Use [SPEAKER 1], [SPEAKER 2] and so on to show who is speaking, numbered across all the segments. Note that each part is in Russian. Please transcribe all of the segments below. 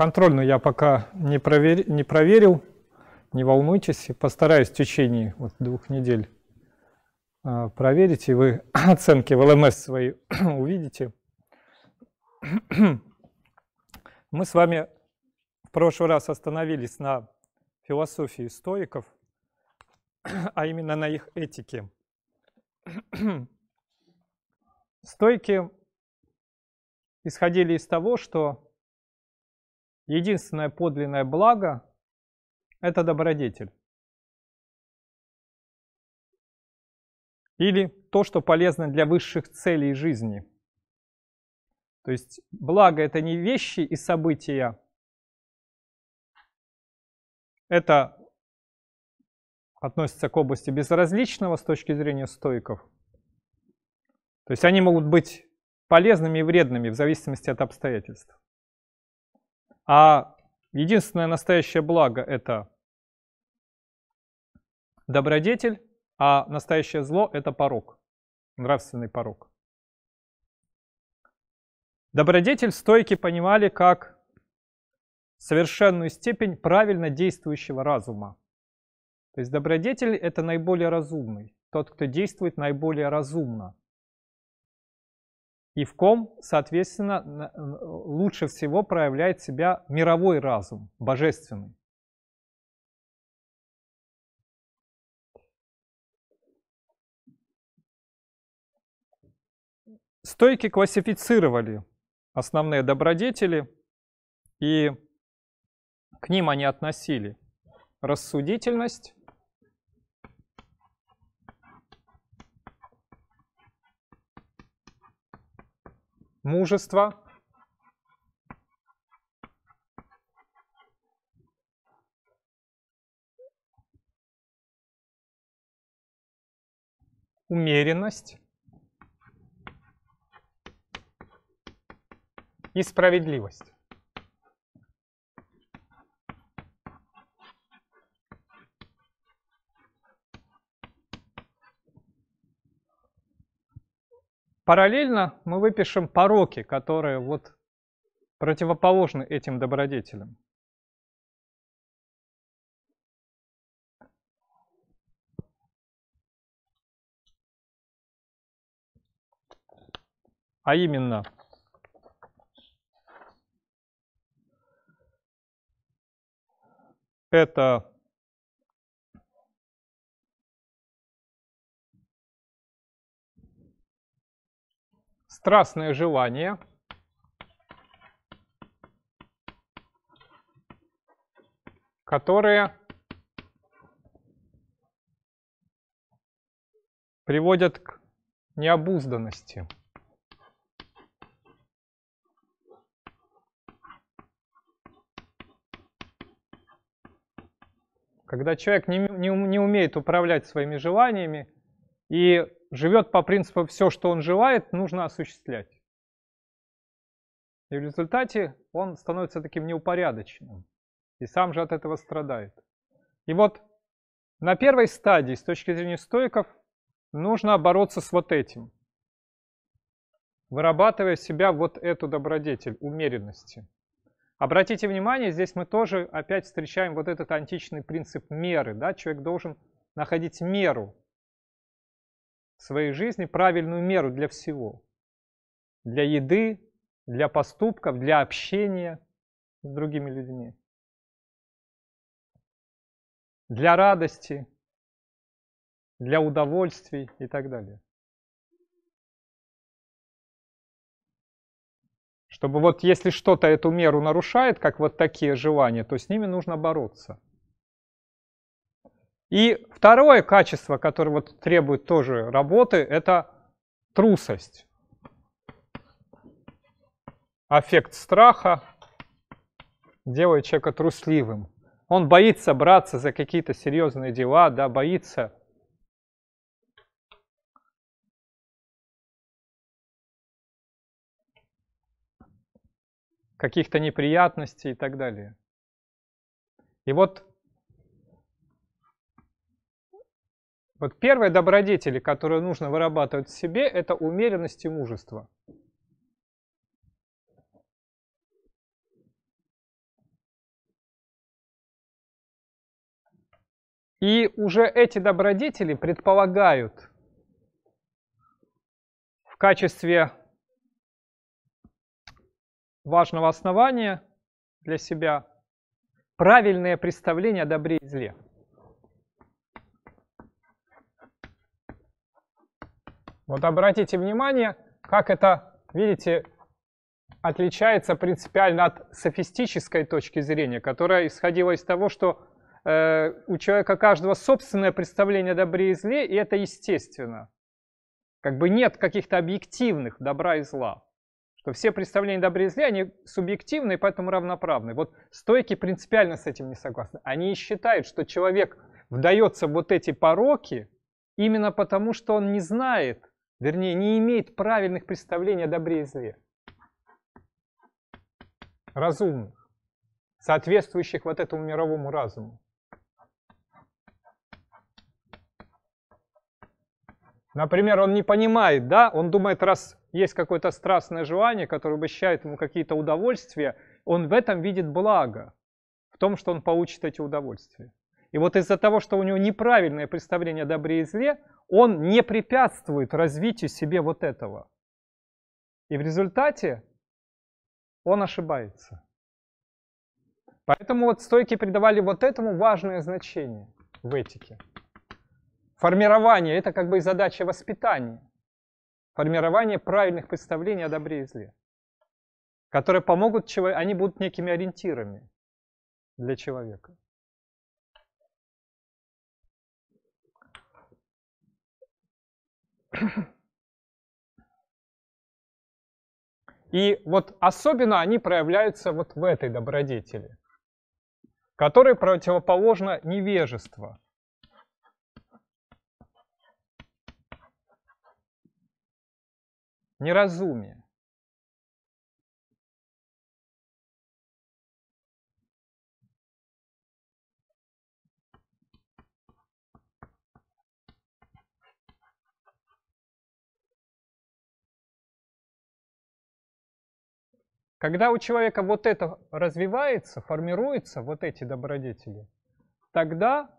[SPEAKER 1] Контрольную
[SPEAKER 2] я пока не, провер... не проверил, не волнуйтесь, постараюсь в течение вот двух недель а, проверить, и вы оценки в ЛМС свои увидите. Мы с вами в прошлый раз остановились на философии стоиков, а именно на их этике.
[SPEAKER 1] Стойки исходили из того, что единственное подлинное благо – это добродетель. Или то, что полезно для высших целей жизни. То есть благо – это не вещи и события, это относится к области безразличного с точки зрения стойков. То есть они могут быть
[SPEAKER 2] полезными и вредными в зависимости от обстоятельств. А единственное настоящее благо — это добродетель, а настоящее зло — это порог, нравственный порог. Добродетель стойки понимали как совершенную степень правильно действующего разума. То есть добродетель — это наиболее разумный, тот, кто действует наиболее разумно
[SPEAKER 1] и в ком, соответственно, э, лучше всего проявляет себя мировой разум, божественный. Стойки классифицировали основные добродетели, и
[SPEAKER 2] к ним они относили рассудительность,
[SPEAKER 1] мужество, умеренность и справедливость. Параллельно мы выпишем пороки, которые вот противоположны этим добродетелям. А именно, это страстное желание. которые приводят к необузданности.
[SPEAKER 2] Когда человек не, не, не умеет управлять своими желаниями, и живет по принципу все, что он желает, нужно осуществлять. И в результате он становится таким неупорядоченным. И сам же от этого страдает. И вот на первой стадии, с точки зрения стойков, нужно бороться с вот этим. Вырабатывая себя вот эту добродетель умеренности. Обратите внимание, здесь мы тоже опять встречаем вот этот античный принцип меры. Да? Человек должен находить меру в своей жизни правильную меру для всего.
[SPEAKER 1] Для еды, для поступков, для общения с другими людьми. Для радости, для удовольствий и так далее. Чтобы вот если что-то эту меру нарушает, как вот такие
[SPEAKER 2] желания, то с ними нужно бороться. И второе качество, которое вот требует тоже работы, это трусость. Аффект страха делает человека трусливым. Он боится браться за какие-то серьезные дела, да, боится
[SPEAKER 1] каких-то неприятностей и так далее. И вот
[SPEAKER 2] Вот первые добродетели, которые нужно вырабатывать в себе, это умеренность и мужество.
[SPEAKER 1] И уже эти добродетели предполагают в качестве
[SPEAKER 2] важного основания для себя правильное представление о добре и зле. Вот обратите внимание, как это, видите, отличается принципиально от софистической точки зрения, которая исходила из того, что э, у человека каждого собственное представление о добре и зле, и это естественно. Как бы нет каких-то объективных добра и зла. Что все представления добра и зла, они субъективны и поэтому равноправны. Вот стойки принципиально с этим не согласны. Они считают, что человек вдается в вот эти пороки именно потому, что он не знает, вернее, не имеет правильных представлений о добре и зле, разумных, соответствующих вот этому мировому разуму. Например, он не понимает, да, он думает, раз есть какое-то страстное желание, которое обещает ему какие-то удовольствия, он в этом видит благо, в том, что он получит эти удовольствия. И вот из-за того, что у него неправильное представление о добре и зле, он не препятствует развитию себе вот этого. И в результате он ошибается. Поэтому вот стойки придавали вот этому важное значение в этике. Формирование – это как бы и задача воспитания. Формирование правильных
[SPEAKER 1] представлений о добре и зле, которые помогут, человеку, они будут некими ориентирами для человека. И вот особенно они проявляются вот в этой добродетели, которой противоположно невежество. Неразумие. Когда у человека вот это развивается,
[SPEAKER 2] формируется, вот эти добродетели, тогда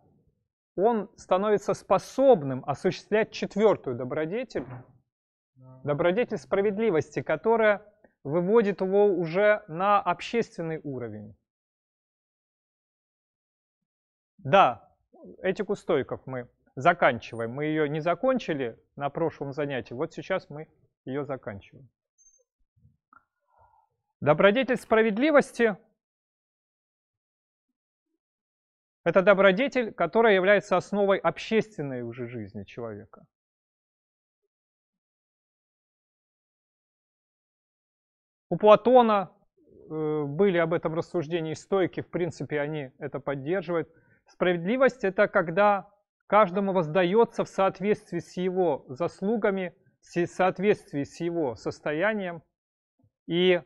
[SPEAKER 2] он становится способным осуществлять четвертую добродетель, добродетель справедливости, которая выводит его уже на общественный уровень. Да, этику стойков мы заканчиваем. Мы ее не закончили на прошлом занятии, вот сейчас мы ее заканчиваем. Добродетель справедливости
[SPEAKER 1] – это добродетель, которая является основой общественной уже жизни человека. У Платона э, были об этом рассуждения стойки,
[SPEAKER 2] в принципе, они это поддерживают. Справедливость – это когда каждому воздается в соответствии с его заслугами, в соответствии с его
[SPEAKER 1] состоянием. И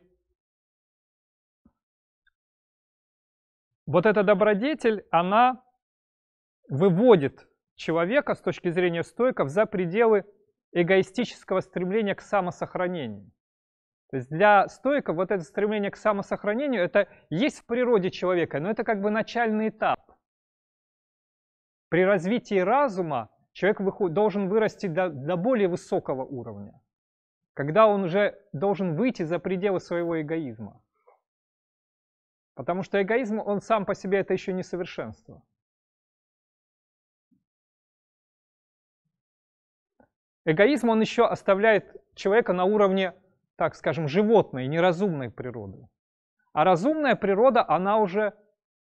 [SPEAKER 1] вот эта добродетель, она выводит человека
[SPEAKER 2] с точки зрения стойков за пределы эгоистического стремления к самосохранению. То есть для стойка вот это стремление к самосохранению, это есть в природе человека, но это как бы начальный этап. При развитии разума человек должен вырасти до, до более высокого уровня, когда он уже
[SPEAKER 1] должен выйти за пределы своего эгоизма. Потому что эгоизм, он сам по себе это еще не совершенство. Эгоизм, он еще оставляет человека на уровне,
[SPEAKER 2] так скажем, животной, неразумной природы. А разумная природа, она уже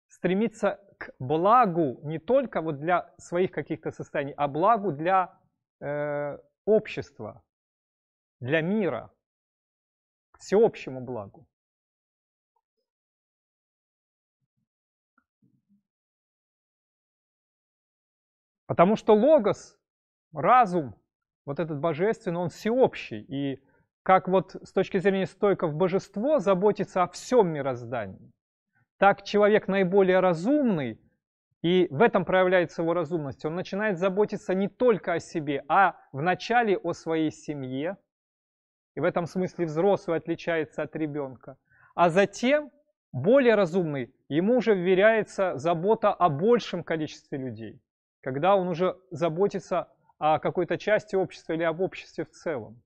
[SPEAKER 2] стремится к благу не только вот для своих каких-то состояний,
[SPEAKER 1] а благу для э, общества, для мира, к всеобщему благу. Потому что логос, разум, вот этот божественный, он всеобщий. И как
[SPEAKER 2] вот с точки зрения стойков божество заботится о всем мироздании, так человек наиболее разумный, и в этом проявляется его разумность, он начинает заботиться не только о себе, а вначале о своей семье, и в этом смысле взрослый отличается от ребенка, а затем более разумный, ему уже вверяется забота о большем количестве людей когда он уже заботится о какой-то части общества или об обществе в целом,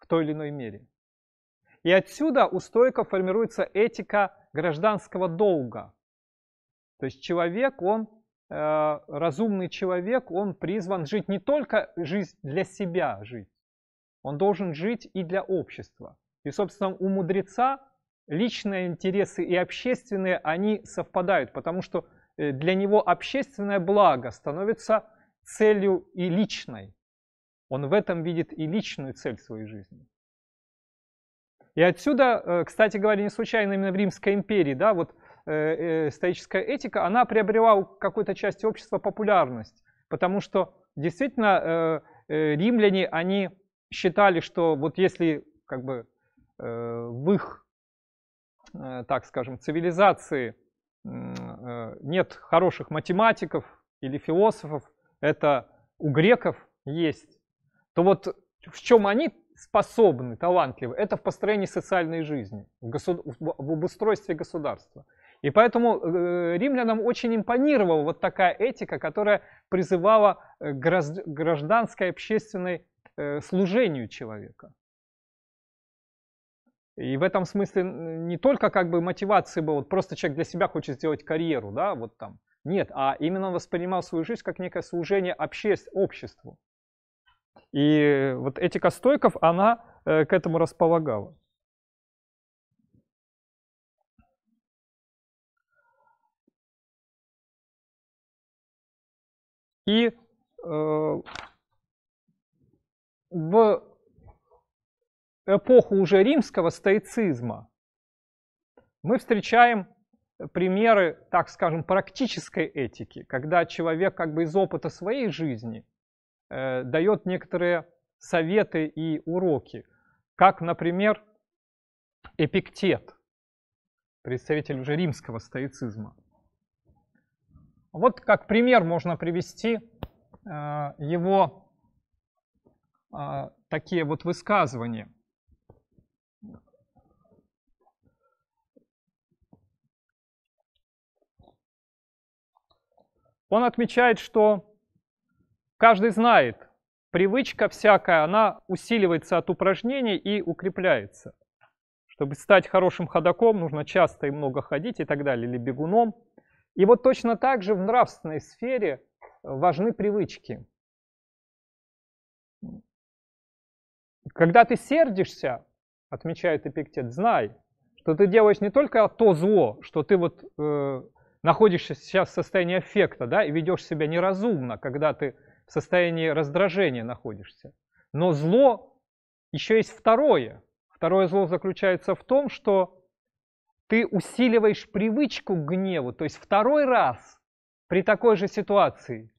[SPEAKER 2] в той или иной мере. И отсюда у стойков формируется этика гражданского долга. То есть человек, он э, разумный человек, он призван жить не только жизнь для себя жить, он должен жить и для общества. И, собственно, у мудреца личные интересы и общественные, они совпадают, потому что Э, для него общественное благо становится целью и личной. Он в этом видит и личную цель своей жизни. И отсюда, э, кстати говоря, не случайно именно в Римской империи, да, вот э, э, стоическая этика, она приобрела у какой-то части общества популярность, потому что действительно римляне, они считали, что вот если как бы в их, так скажем, цивилизации Э, нет хороших математиков или философов, это у греков есть, то вот в чем они способны, талантливы, это в построении социальной жизни, в, государ... в обустройстве государства. И поэтому э, римлянам очень импонировала вот такая этика, которая призывала э, гражданское общественное служению человека. И в этом смысле не только как бы мотивации было, вот просто человек для себя хочет сделать карьеру, да, вот там. Нет, а именно он воспринимал свою жизнь как некое служение
[SPEAKER 1] обществ, обществу. И вот этика стойков, она э, к этому располагала. И э, в
[SPEAKER 2] эпоху уже римского стоицизма мы встречаем примеры, так скажем, практической этики, когда человек как бы из опыта своей жизни э, дает некоторые советы и уроки, как, например, Эпиктет, представитель уже римского стоицизма. Вот как пример можно привести э, его э, такие вот высказывания –
[SPEAKER 1] Он отмечает, что
[SPEAKER 2] каждый знает, привычка всякая, она усиливается от упражнений и укрепляется. Чтобы стать хорошим ходаком, нужно часто и много ходить и так далее,
[SPEAKER 1] или бегуном. И вот точно так же в нравственной сфере важны привычки. Когда ты сердишься, отмечает Эпиктет, знай, что ты делаешь не только то зло, что ты вот
[SPEAKER 2] э, находишься сейчас в состоянии аффекта, да, и ведешь себя неразумно, когда ты в состоянии раздражения находишься. Но зло еще есть второе. Второе зло заключается в том, что ты усиливаешь привычку к гневу. То есть второй раз при такой же ситуации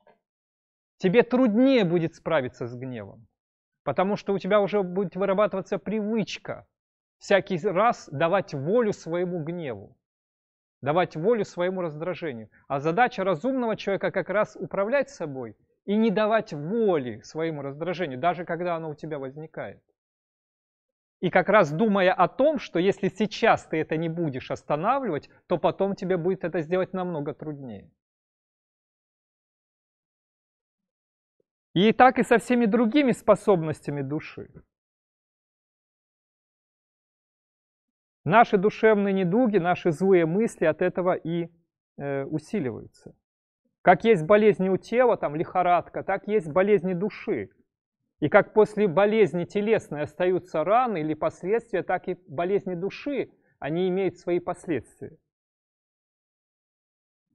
[SPEAKER 2] тебе труднее будет справиться с гневом, потому что у тебя уже будет вырабатываться привычка всякий раз давать волю своему гневу давать волю своему раздражению. А задача разумного человека как раз управлять собой и не давать воли своему раздражению, даже когда оно у тебя возникает. И как раз думая о том, что если сейчас ты это не будешь останавливать, то потом тебе
[SPEAKER 1] будет это сделать намного труднее. И так и со всеми другими способностями души. Наши душевные недуги, наши злые мысли от этого
[SPEAKER 2] и э, усиливаются. Как есть болезни у тела, там лихорадка, так есть болезни души. И как после болезни телесной остаются раны или последствия, так и болезни души, они имеют свои последствия.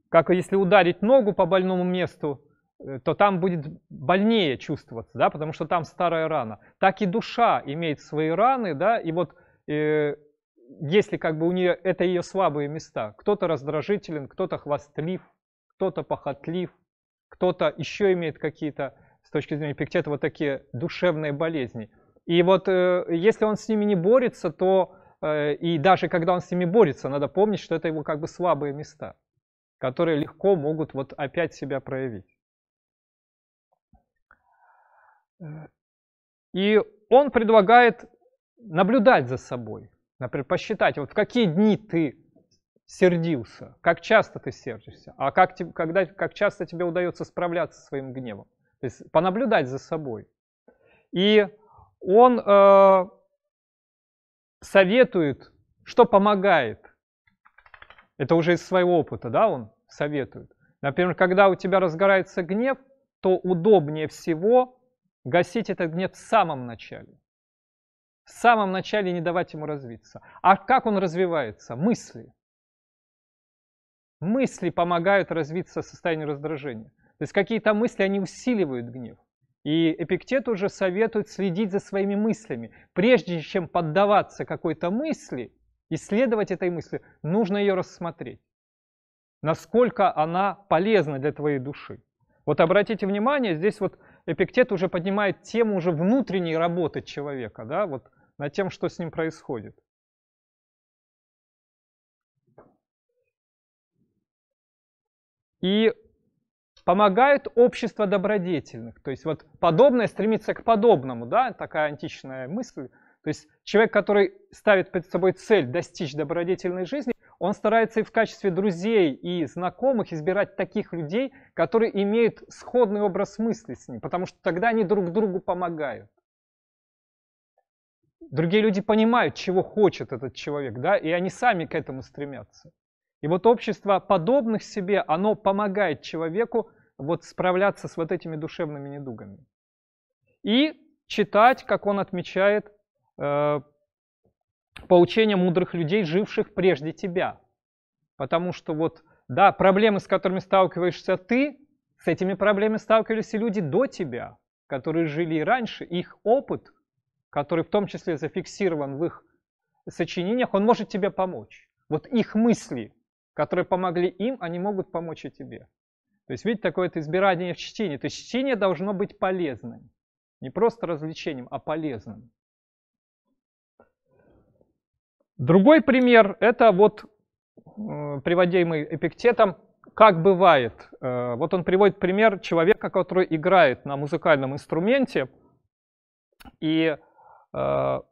[SPEAKER 2] Как если ударить ногу по больному месту, э, то там будет больнее чувствоваться, да, потому что там старая рана. Так и душа имеет свои раны, да, и вот э, если как бы у нее это ее слабые места. Кто-то раздражителен, кто-то хвастлив, кто-то похотлив, кто-то еще имеет какие-то, с точки зрения Пиктета, вот такие душевные болезни. И вот э, если он с ними не борется, то э, и даже когда он с ними борется, надо помнить, что это его как бы слабые места, которые легко могут вот опять себя проявить. Э, и он предлагает наблюдать за собой – Например, посчитать, вот в какие дни ты сердился, как часто ты сердишься, а как, когда, как часто тебе удается справляться со своим гневом. То есть понаблюдать за собой. И он э, советует, что помогает. Это уже из своего опыта, да, он советует. Например, когда у тебя разгорается гнев, то удобнее всего гасить этот гнев в самом начале в самом начале не давать ему развиться. А как он развивается? Мысли. Мысли помогают развиться состоянию раздражения. То есть какие-то мысли, они усиливают гнев. И Эпиктет уже советует следить за своими мыслями. Прежде чем поддаваться какой-то мысли, исследовать этой мысли, нужно ее рассмотреть. Насколько она полезна для твоей души. Вот обратите внимание, здесь вот Эпиктет уже поднимает тему уже внутренней работы человека, да, вот над тем,
[SPEAKER 1] что с ним происходит. И помогает общество добродетельных.
[SPEAKER 2] То есть вот подобное стремится к подобному, да, такая античная мысль. То есть человек, который ставит перед собой цель достичь добродетельной жизни, он старается и в качестве друзей и знакомых избирать таких людей, которые имеют сходный образ мысли с ним, потому что тогда они друг другу помогают другие люди понимают, чего хочет этот человек, да, и они сами к этому стремятся. И вот общество подобных себе, оно помогает человеку вот справляться с вот этими душевными недугами. И читать, как он отмечает, э, поучения мудрых людей, живших прежде тебя. Потому что вот, да, проблемы, с которыми сталкиваешься ты, с этими проблемами сталкивались и люди до тебя, которые жили и раньше. Их опыт – который в том числе зафиксирован в их сочинениях, он может тебе помочь. Вот их мысли, которые помогли им, они могут помочь и тебе. То есть, видите, такое это избирание в чтении. То есть чтение должно быть полезным. Не просто развлечением, а полезным. Другой пример – это вот приводимый эпиктетом «как бывает». Э, вот он приводит пример человека, который играет на музыкальном инструменте, и а,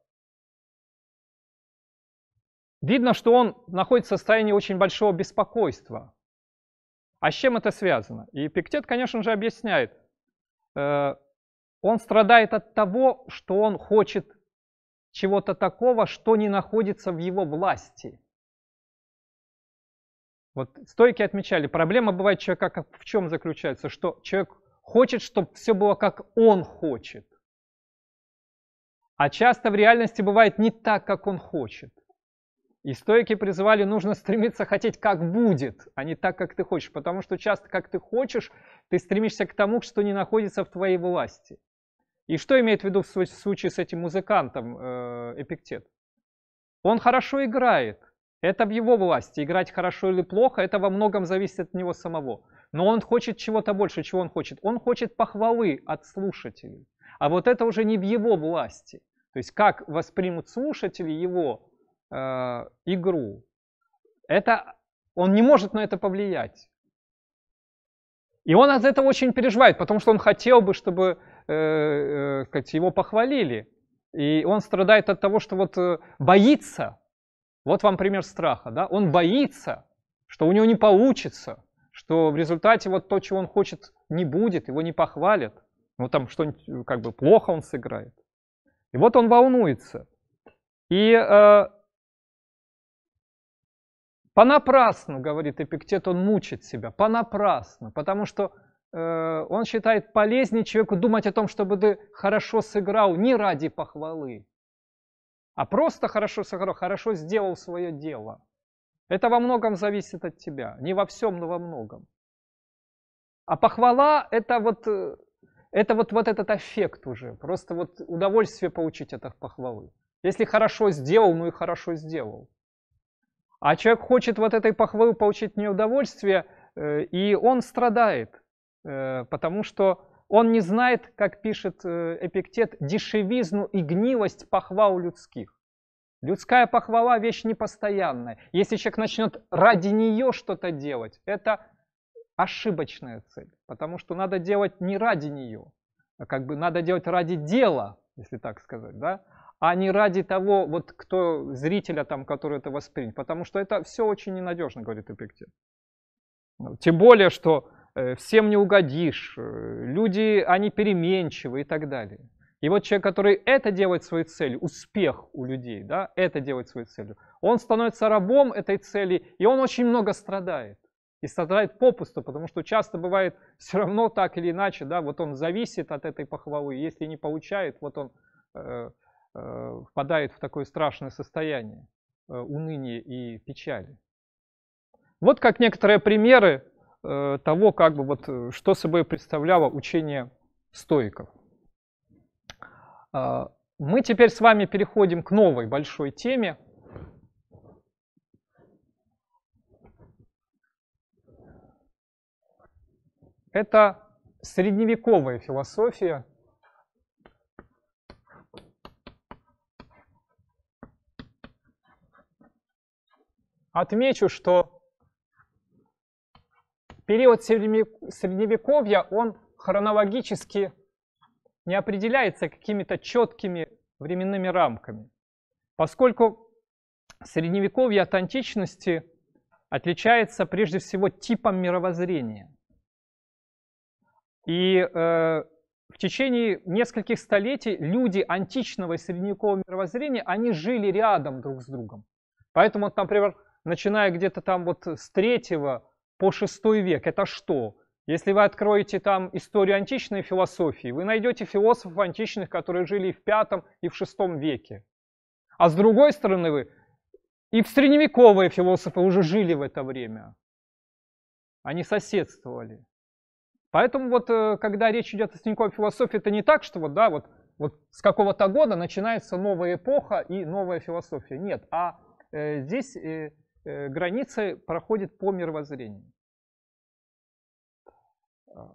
[SPEAKER 2] видно, что он находится в состоянии очень большого беспокойства. А с чем это связано? И Пиктет, конечно же, объясняет.
[SPEAKER 1] Э, он страдает от того, что он хочет чего-то такого, что не находится в его власти.
[SPEAKER 2] Вот стойки отмечали, проблема бывает человека в чем заключается, что человек хочет, чтобы все было как он хочет. А часто в реальности бывает не так, как он хочет. И стойки призывали, нужно стремиться хотеть как будет, а не так, как ты хочешь. Потому что часто, как ты хочешь, ты стремишься к тому, что не находится в твоей власти. И что имеет в виду в случае с этим музыкантом э, Эпиктет? Он хорошо играет. Это в его власти. Играть хорошо или плохо, это во многом зависит от него самого. Но он хочет чего-то больше, чего он хочет. Он хочет похвалы от слушателей. А вот это уже не в его власти. То есть как воспримут слушатели его э, игру, это он не может на это повлиять. И он от этого очень переживает, потому что он хотел бы, чтобы э, э, его похвалили. И он страдает от того, что вот э, боится. Вот вам пример страха, да? Он боится, что у него не получится, что в результате вот то, чего он хочет, не будет, его не похвалят. Ну там что-нибудь э, как бы плохо он сыграет. И вот он волнуется. И э, понапрасну, говорит Эпиктет, он мучит себя, понапрасну, потому что э, он считает полезнее человеку думать о том, чтобы ты хорошо сыграл не ради похвалы, а просто хорошо сыграл, хорошо сделал свое дело. Это во многом зависит от тебя, не во всем, но во многом. А похвала – это вот э, это вот, вот этот эффект уже. Просто вот удовольствие получить от похвалы. Если хорошо сделал, ну и хорошо сделал. А человек хочет вот этой похвалы получить неудовольствие, э, и он страдает, э, потому что он не знает, как пишет э, Эпиктет, дешевизну и гнилость похвал людских. Людская похвала – вещь непостоянная. Если человек начнет ради нее что-то делать, это ошибочная цель, потому что надо делать не ради нее, а как бы надо делать ради дела, если так сказать, да, а не ради того, вот кто зрителя там, который это воспринял, потому что это все очень ненадежно, говорит Эпиктет. Ну, тем более, что э, всем не угодишь, э, люди, они переменчивы и так далее. И вот человек, который это делает своей целью, успех у людей, да, это делает своей целью, он становится рабом этой цели, и он очень много страдает и страдает попусту, потому что часто бывает все равно так или иначе, да, вот он зависит от этой похвалы, если не получает, вот он э, э, впадает в такое страшное состояние э, уныния и печали. Вот как некоторые примеры э, того, как бы вот, э, что собой представляло учение стоиков. Э, мы теперь с вами переходим к новой большой теме – Это средневековая философия. Отмечу, что период средневековья, он хронологически не определяется какими-то четкими временными рамками, поскольку средневековье от античности отличается прежде всего типом мировоззрения. И э, в течение нескольких столетий люди античного и средневекового мировоззрения, они жили рядом друг с другом. Поэтому, вот, например, начиная где-то там вот с третьего по шестой век, это что? Если вы откроете там историю античной философии, вы найдете философов античных, которые жили и в пятом, и в шестом веке. А с другой стороны, вы и в средневековые философы уже жили в это время. Они соседствовали. Поэтому вот э, когда речь идет о средневековой философии, это не так, что вот, да, вот, вот с какого-то года начинается новая эпоха и новая философия. Нет, а э, здесь э, э, границы проходят по
[SPEAKER 1] мировоззрению. А,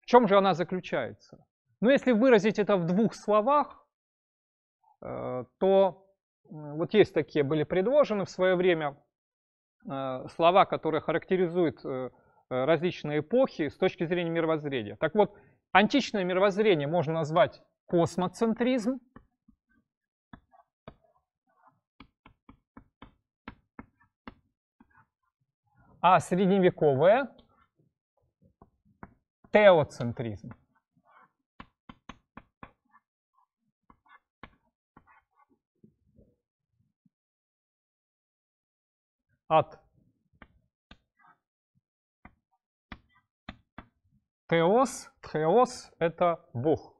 [SPEAKER 1] в чем же она заключается? Ну, если выразить это в двух словах, э, то
[SPEAKER 2] вот есть такие, были предложены в свое время э, слова, которые характеризуют э, Э, различные эпохи с точки зрения мировоззрения. Так вот, античное мировоззрение можно назвать космоцентризм. А средневековое – теоцентризм.
[SPEAKER 1] От Теос, Теос — это Бог.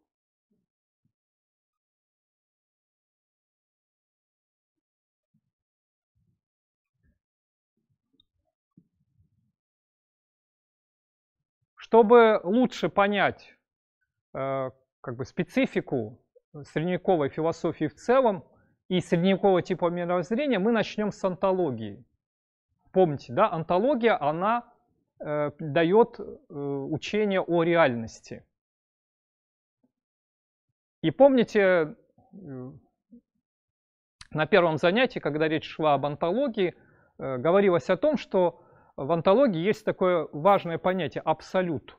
[SPEAKER 1] Чтобы лучше понять
[SPEAKER 2] э, как бы специфику средневековой философии в целом и средневекового типа мировоззрения, мы начнем с антологии. Помните, да, антология,
[SPEAKER 1] она Э, дает э, учение о реальности. И помните, э,
[SPEAKER 2] на первом занятии, когда речь шла об антологии, говорилось о том, что в антологии есть такое важное понятие – абсолют.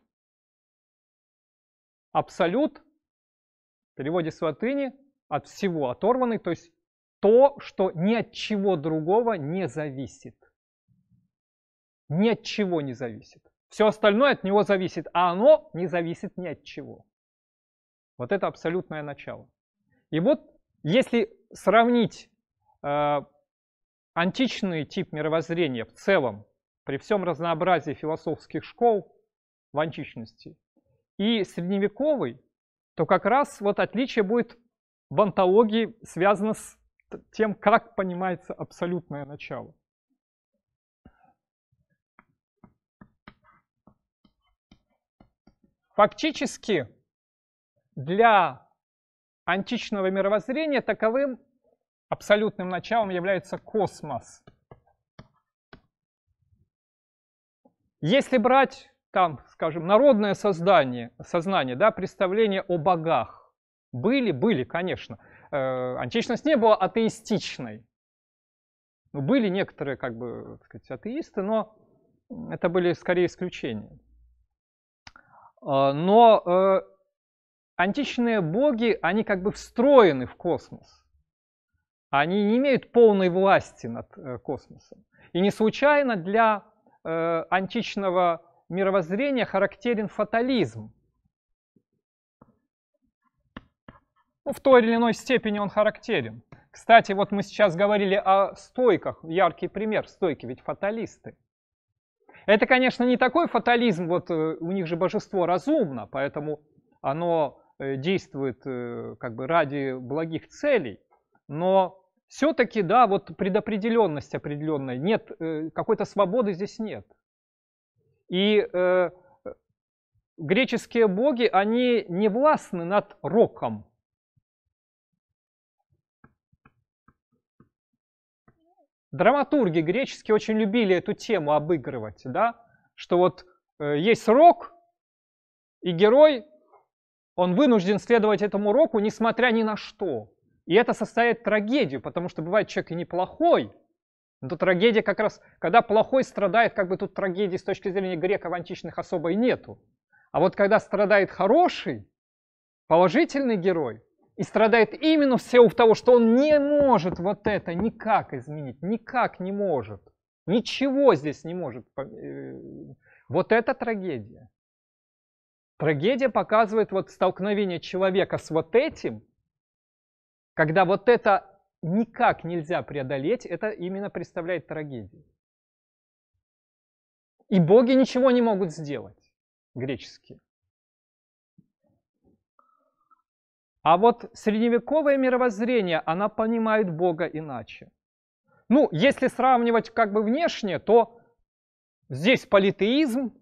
[SPEAKER 2] Абсолют, в переводе с латыни, от всего оторванный, то есть то, что ни от чего другого не зависит ни от чего не зависит. Все остальное от него зависит, а оно не зависит ни от чего. Вот это абсолютное начало. И вот если сравнить э, античный тип мировоззрения в целом, при всем разнообразии философских школ в античности, и средневековый, то как раз вот отличие будет в антологии связано с тем, как понимается абсолютное начало. Фактически для античного мировоззрения таковым абсолютным началом является космос. Если брать там, скажем, народное создание, сознание, да, представление о богах, были, были, конечно. Э, античность не была атеистичной. Ну, были некоторые, как бы, так сказать, атеисты, но это были скорее исключения. А, но э, античные боги, они как бы встроены в космос. Они не имеют полной власти над э, космосом. И не случайно для э, античного мировоззрения характерен фатализм. Ну, в той или иной степени он характерен. Кстати, вот мы сейчас говорили о стойках, яркий пример стойки, ведь фаталисты. Это, конечно, не такой фатализм, вот э, у них же божество разумно, поэтому оно э, действует э, как бы ради благих целей, но все-таки, да, вот предопределенность определенная, нет, какой-то свободы здесь нет.
[SPEAKER 1] И э, греческие боги, они не властны над роком,
[SPEAKER 2] Драматурги греческие очень любили эту тему обыгрывать, да? Что вот э, есть срок, и герой, он вынужден следовать этому року, несмотря ни на что. И это составит трагедию, потому что бывает человек и неплохой, но трагедия как раз, когда плохой страдает, как бы тут трагедии с точки зрения греков античных особой нету. А вот когда страдает хороший, положительный герой, и страдает именно в силу того, что он не может вот это никак изменить, никак не может. Ничего здесь не может. Э, вот это трагедия. Трагедия показывает вот столкновение человека с вот этим, когда вот это
[SPEAKER 1] никак нельзя преодолеть, это именно представляет трагедию. И боги ничего не могут сделать, греческие.
[SPEAKER 2] А вот средневековое мировоззрение, она понимает Бога иначе. Ну, если сравнивать как бы внешне, то здесь политеизм,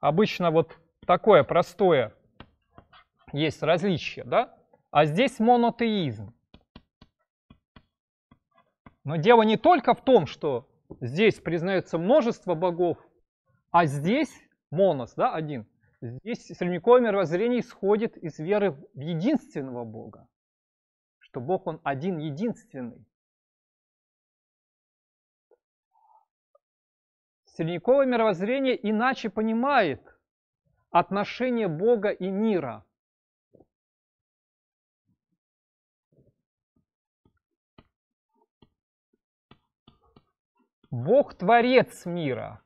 [SPEAKER 2] обычно вот такое простое есть различие, да? А здесь монотеизм. Но дело не только в том, что здесь признается множество богов, а здесь монос, да, один. Здесь средневековое
[SPEAKER 1] мировоззрение исходит из веры в единственного Бога, что Бог он один единственный. Средневековое мировоззрение иначе понимает отношение Бога и мира. Бог творец мира –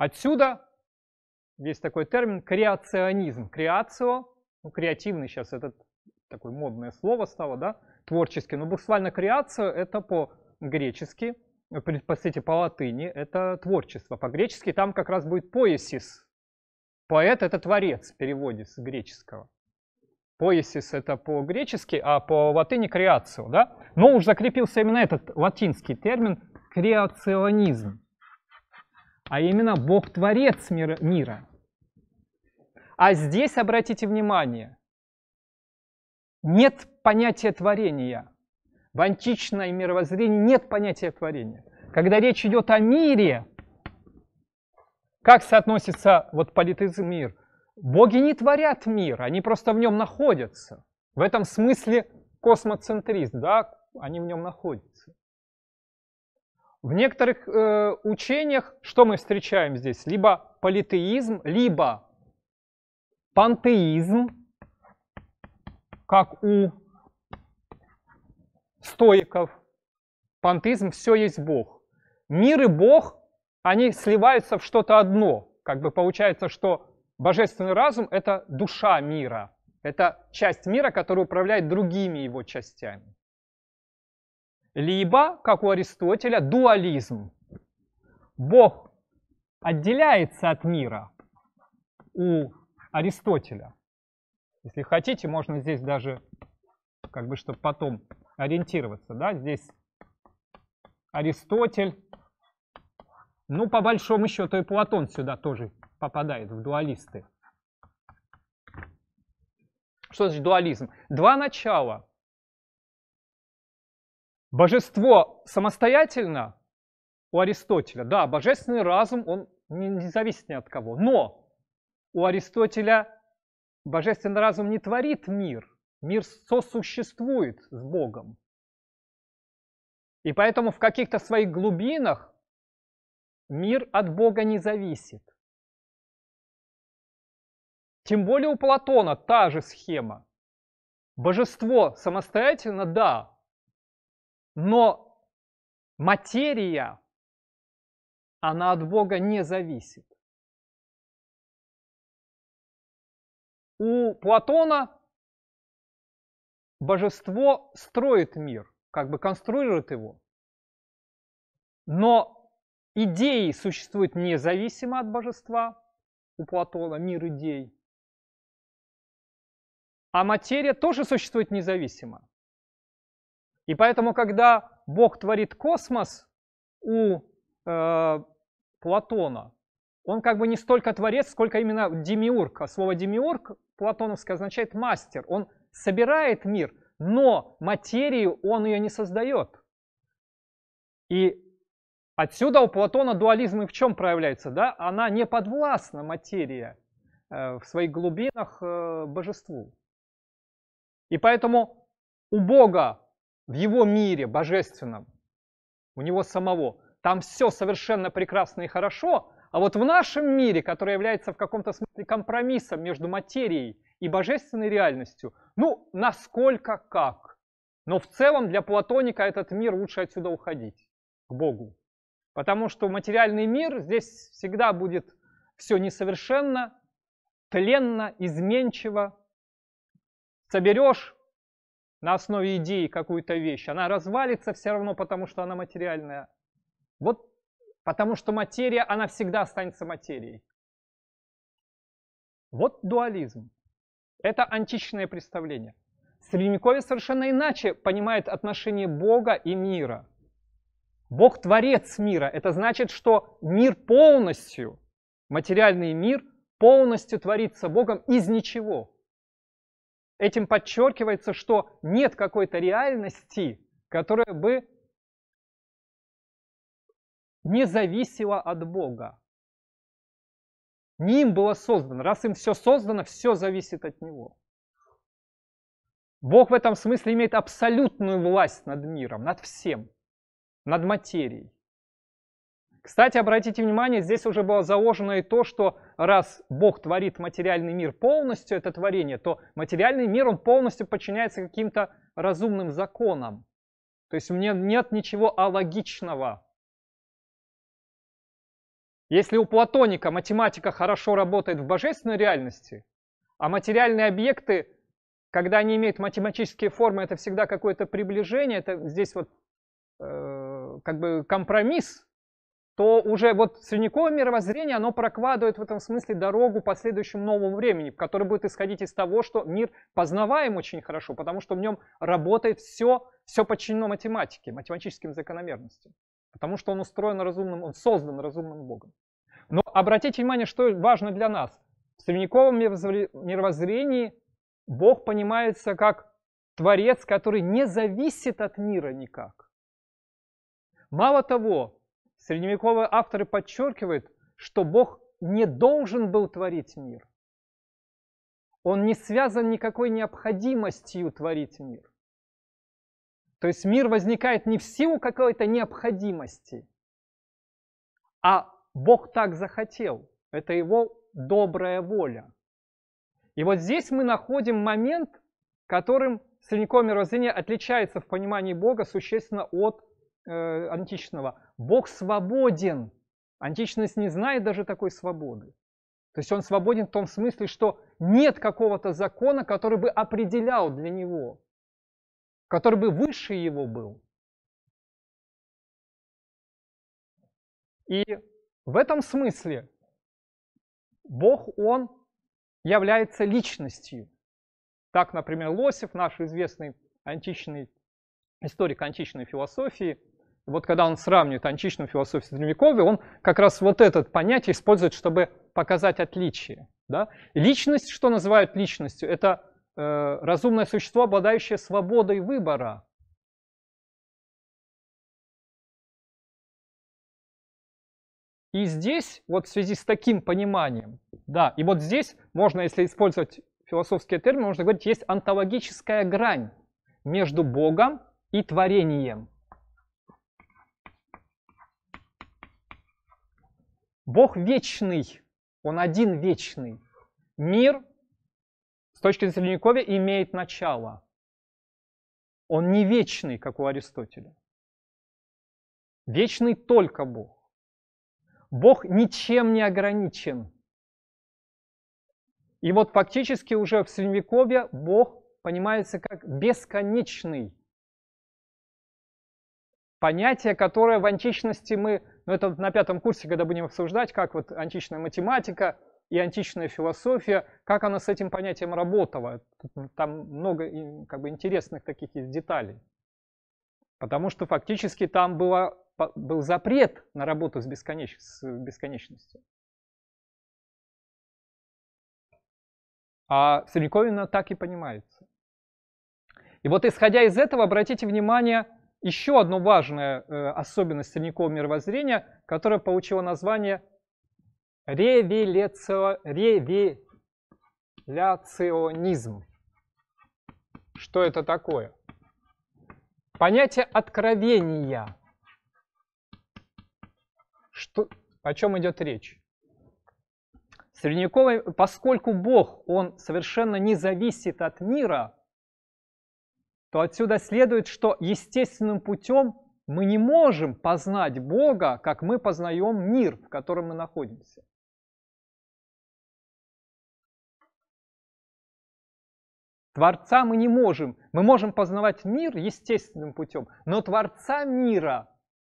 [SPEAKER 2] Отсюда есть такой термин креационизм. Креацио, ну, креативный сейчас, это такое модное слово стало, да, творческий. Но буквально креацио это по-гречески, простите, по-латыни, это творчество. По-гречески там как раз будет поэсис. Поэт — это творец в переводе с греческого. Поэсис — это по-гречески, а по-латыни — креацио, да? Но уж закрепился именно этот латинский термин — креационизм а именно Бог-творец мира, мира. А здесь обратите внимание, нет понятия творения. В античной мировоззрении нет понятия творения. Когда речь идет о мире, как соотносится вот политизм мир? Боги не творят мир, они просто в нем находятся. В этом смысле космоцентризм, да, они в нем находятся. В некоторых э, учениях что мы встречаем здесь? Либо политеизм, либо пантеизм, как у стоиков. Пантеизм – все есть Бог. Мир и Бог, они сливаются в что-то одно. Как бы получается, что божественный разум – это душа мира. Это часть мира, которая управляет другими его частями либо, как у Аристотеля, дуализм. Бог отделяется от мира у Аристотеля. Если хотите, можно здесь даже, как бы, чтобы потом ориентироваться, да, здесь Аристотель, ну, по большому счету, и Платон сюда
[SPEAKER 1] тоже попадает, в дуалисты. Что значит дуализм? Два начала – Божество
[SPEAKER 2] самостоятельно у Аристотеля. Да, божественный разум, он не, не зависит ни от кого. Но у Аристотеля божественный разум не творит мир. Мир сосуществует с Богом. И
[SPEAKER 1] поэтому в каких-то своих глубинах мир от Бога не зависит. Тем более у Платона та же схема. Божество самостоятельно, да, но материя, она от Бога не зависит. У Платона божество строит мир, как бы конструирует его. Но идеи существуют независимо от божества, у Платона мир идей. А материя тоже существует независимо. И поэтому, когда Бог
[SPEAKER 2] творит космос у э, Платона, он как бы не столько творец, сколько именно демиург. А слово демиург платоновское означает мастер. Он собирает мир, но материю он ее не создает. И отсюда у Платона дуализм и в чем проявляется? Да? Она не подвластна материя э, в своих глубинах э, божеству. И поэтому у Бога в его мире божественном, у него самого, там все совершенно прекрасно и хорошо, а вот в нашем мире, который является в каком-то смысле компромиссом между материей и божественной реальностью, ну, насколько как. Но в целом для платоника этот мир лучше отсюда уходить, к Богу. Потому что материальный мир здесь всегда будет все несовершенно, тленно, изменчиво. Соберешь на основе идеи какую-то вещь, она развалится все равно, потому что она материальная. Вот потому что материя, она всегда останется материей. Вот дуализм. Это античное представление. Средневековье совершенно иначе понимает отношение Бога и мира. Бог творец мира. Это значит, что мир полностью, материальный мир полностью творится Богом из ничего.
[SPEAKER 1] Этим подчеркивается, что нет какой-то реальности, которая бы не зависела от Бога. Не им было создано. Раз им все создано, все зависит от него.
[SPEAKER 2] Бог в этом смысле имеет абсолютную власть над миром, над всем, над материей. Кстати, обратите внимание, здесь уже было заложено и то, что раз Бог творит материальный мир полностью, это творение, то материальный мир, он полностью подчиняется каким-то разумным законам. То есть мне нет ничего алогичного. Если у платоника математика хорошо работает в божественной реальности, а материальные объекты, когда они имеют математические формы, это всегда какое-то приближение, это здесь вот э, как бы компромисс то уже вот средневековое мировоззрение, оно прокладывает в этом смысле дорогу последующему новому времени, который будет исходить из того, что мир познаваем очень хорошо, потому что в нем работает все, все подчинено математике, математическим закономерностям, потому что он устроен разумным, он создан разумным Богом. Но обратите внимание, что важно для нас. В средневековом мировоззрении Бог понимается как творец, который не зависит от мира никак. Мало того, Средневековые авторы подчеркивают, что Бог не должен был творить мир. Он не связан никакой необходимостью творить мир. То есть мир возникает не в силу какой-то необходимости, а Бог так захотел. Это его добрая воля. И вот здесь мы находим момент, которым средневековое мировоззрение отличается в понимании Бога существенно от Э, античного. Бог свободен. Античность не знает даже такой свободы. То есть он свободен в том смысле, что нет какого-то закона, который бы определял
[SPEAKER 1] для него, который бы выше его был. И в этом смысле Бог, он является личностью. Так,
[SPEAKER 2] например, Лосев, наш известный античный историк античной философии, вот когда он сравнивает античную философию с средневековой, он как раз вот это понятие использует, чтобы показать отличие. Да? Личность, что называют личностью, это э,
[SPEAKER 1] разумное существо, обладающее свободой выбора. И здесь, вот в связи с таким
[SPEAKER 2] пониманием, да, и вот здесь можно, если использовать философские термины, можно говорить, есть онтологическая грань между Богом и творением. Бог вечный, Он один вечный. Мир с точки зрения Средневековья имеет
[SPEAKER 1] начало. Он не вечный, как у Аристотеля. Вечный только Бог. Бог ничем не ограничен. И вот фактически уже в Средневековье Бог понимается как бесконечный.
[SPEAKER 2] Понятие, которое в античности мы но ну, это на пятом курсе, когда будем обсуждать, как вот античная математика и античная философия, как она с этим понятием работала. Там много как бы, интересных таких деталей. Потому что фактически там
[SPEAKER 1] было, был запрет на работу с, бесконеч... с бесконечностью.
[SPEAKER 2] А в Средневековье так и понимается. И вот исходя из этого, обратите внимание, еще одна важная э, особенность средневекового мировоззрения, которая получила название ревеляционизм. Что это такое? Понятие откровения. Что, о чем идет речь? Средневековый, поскольку Бог, он совершенно не зависит от мира, то отсюда следует, что естественным путем мы не
[SPEAKER 1] можем познать Бога, как мы познаем мир, в котором мы находимся. Творца мы не можем. Мы можем познавать мир естественным путем, но Творца мира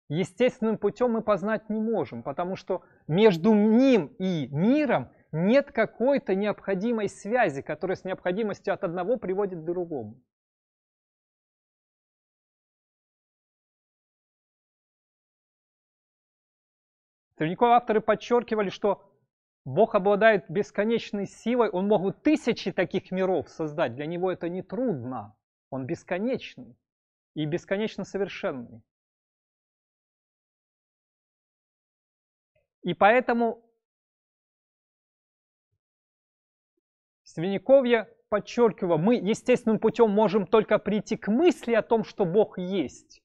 [SPEAKER 2] естественным путем мы познать не можем, потому что между ним и
[SPEAKER 1] миром нет какой-то необходимой связи, которая с необходимостью от одного приводит к другому. Средневековые авторы подчеркивали, что
[SPEAKER 2] Бог обладает бесконечной силой, он мог тысячи таких миров создать, для него это не
[SPEAKER 1] трудно. Он бесконечный и бесконечно совершенный. И поэтому Средневековье подчеркивало, мы естественным путем можем только прийти к мысли о том, что Бог есть.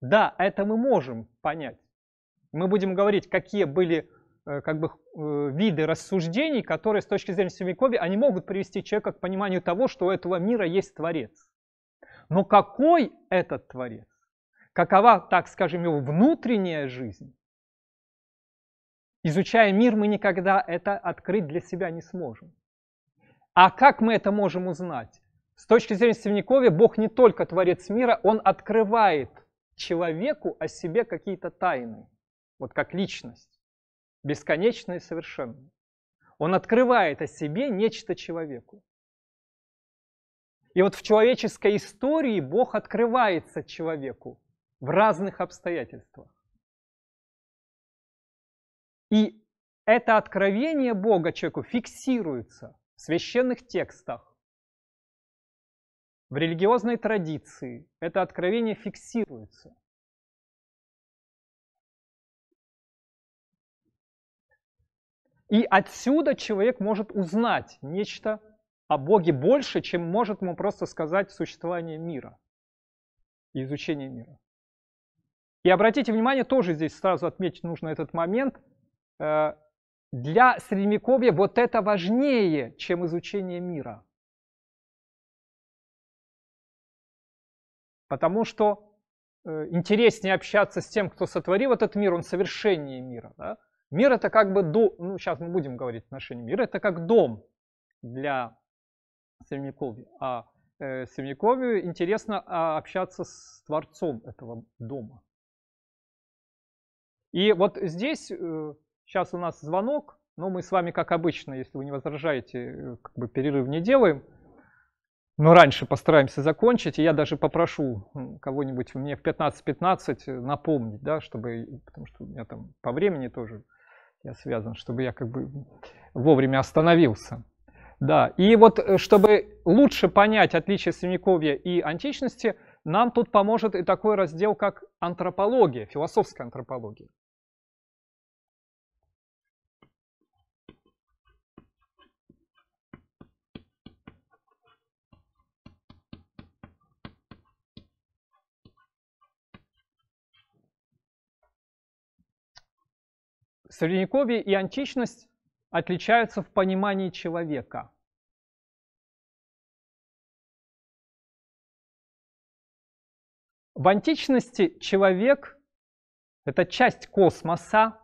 [SPEAKER 1] Да,
[SPEAKER 2] это мы можем понять. Мы будем говорить, какие были э, как бы э, виды рассуждений, которые с точки зрения Средневековья, они могут привести человека к пониманию того, что у этого мира есть Творец. Но какой этот Творец? Какова, так скажем, его внутренняя жизнь? Изучая мир, мы никогда это открыть для себя не сможем. А как мы это можем узнать? С точки зрения Средневековья, Бог не только Творец мира, Он открывает человеку о себе какие-то тайны вот как личность, бесконечное и совершенное. Он открывает о себе нечто человеку. И вот в человеческой истории Бог открывается человеку в разных
[SPEAKER 1] обстоятельствах. И это откровение Бога человеку фиксируется в священных текстах, в религиозной традиции. Это откровение фиксируется. И отсюда человек может узнать нечто о Боге больше, чем может
[SPEAKER 2] ему просто сказать существование мира и изучение мира. И обратите внимание, тоже здесь сразу отметить нужно этот момент. Э, для
[SPEAKER 1] Средневековья вот это важнее, чем изучение мира. Потому что э, интереснее
[SPEAKER 2] общаться с тем, кто сотворил этот мир, он совершеннее мира. Да? Мир это как бы дом, ну сейчас мы будем говорить отношения. Мир это как дом для Средневековья. А э, Средневековью интересно а, общаться с творцом этого дома. И вот здесь э, сейчас у нас звонок, но мы с вами, как обычно, если вы не возражаете, э, как бы перерыв не делаем. Но раньше постараемся закончить, и я даже попрошу кого-нибудь мне в 15.15 э, напомнить, да, чтобы, потому что у меня там по времени тоже я связан, чтобы я как бы вовремя остановился. Да, и вот э, чтобы лучше понять отличие Средневековья и античности, нам тут поможет и такой раздел, как
[SPEAKER 1] антропология, философская антропология. Средневековье и античность отличаются в понимании человека. В античности человек — это часть космоса,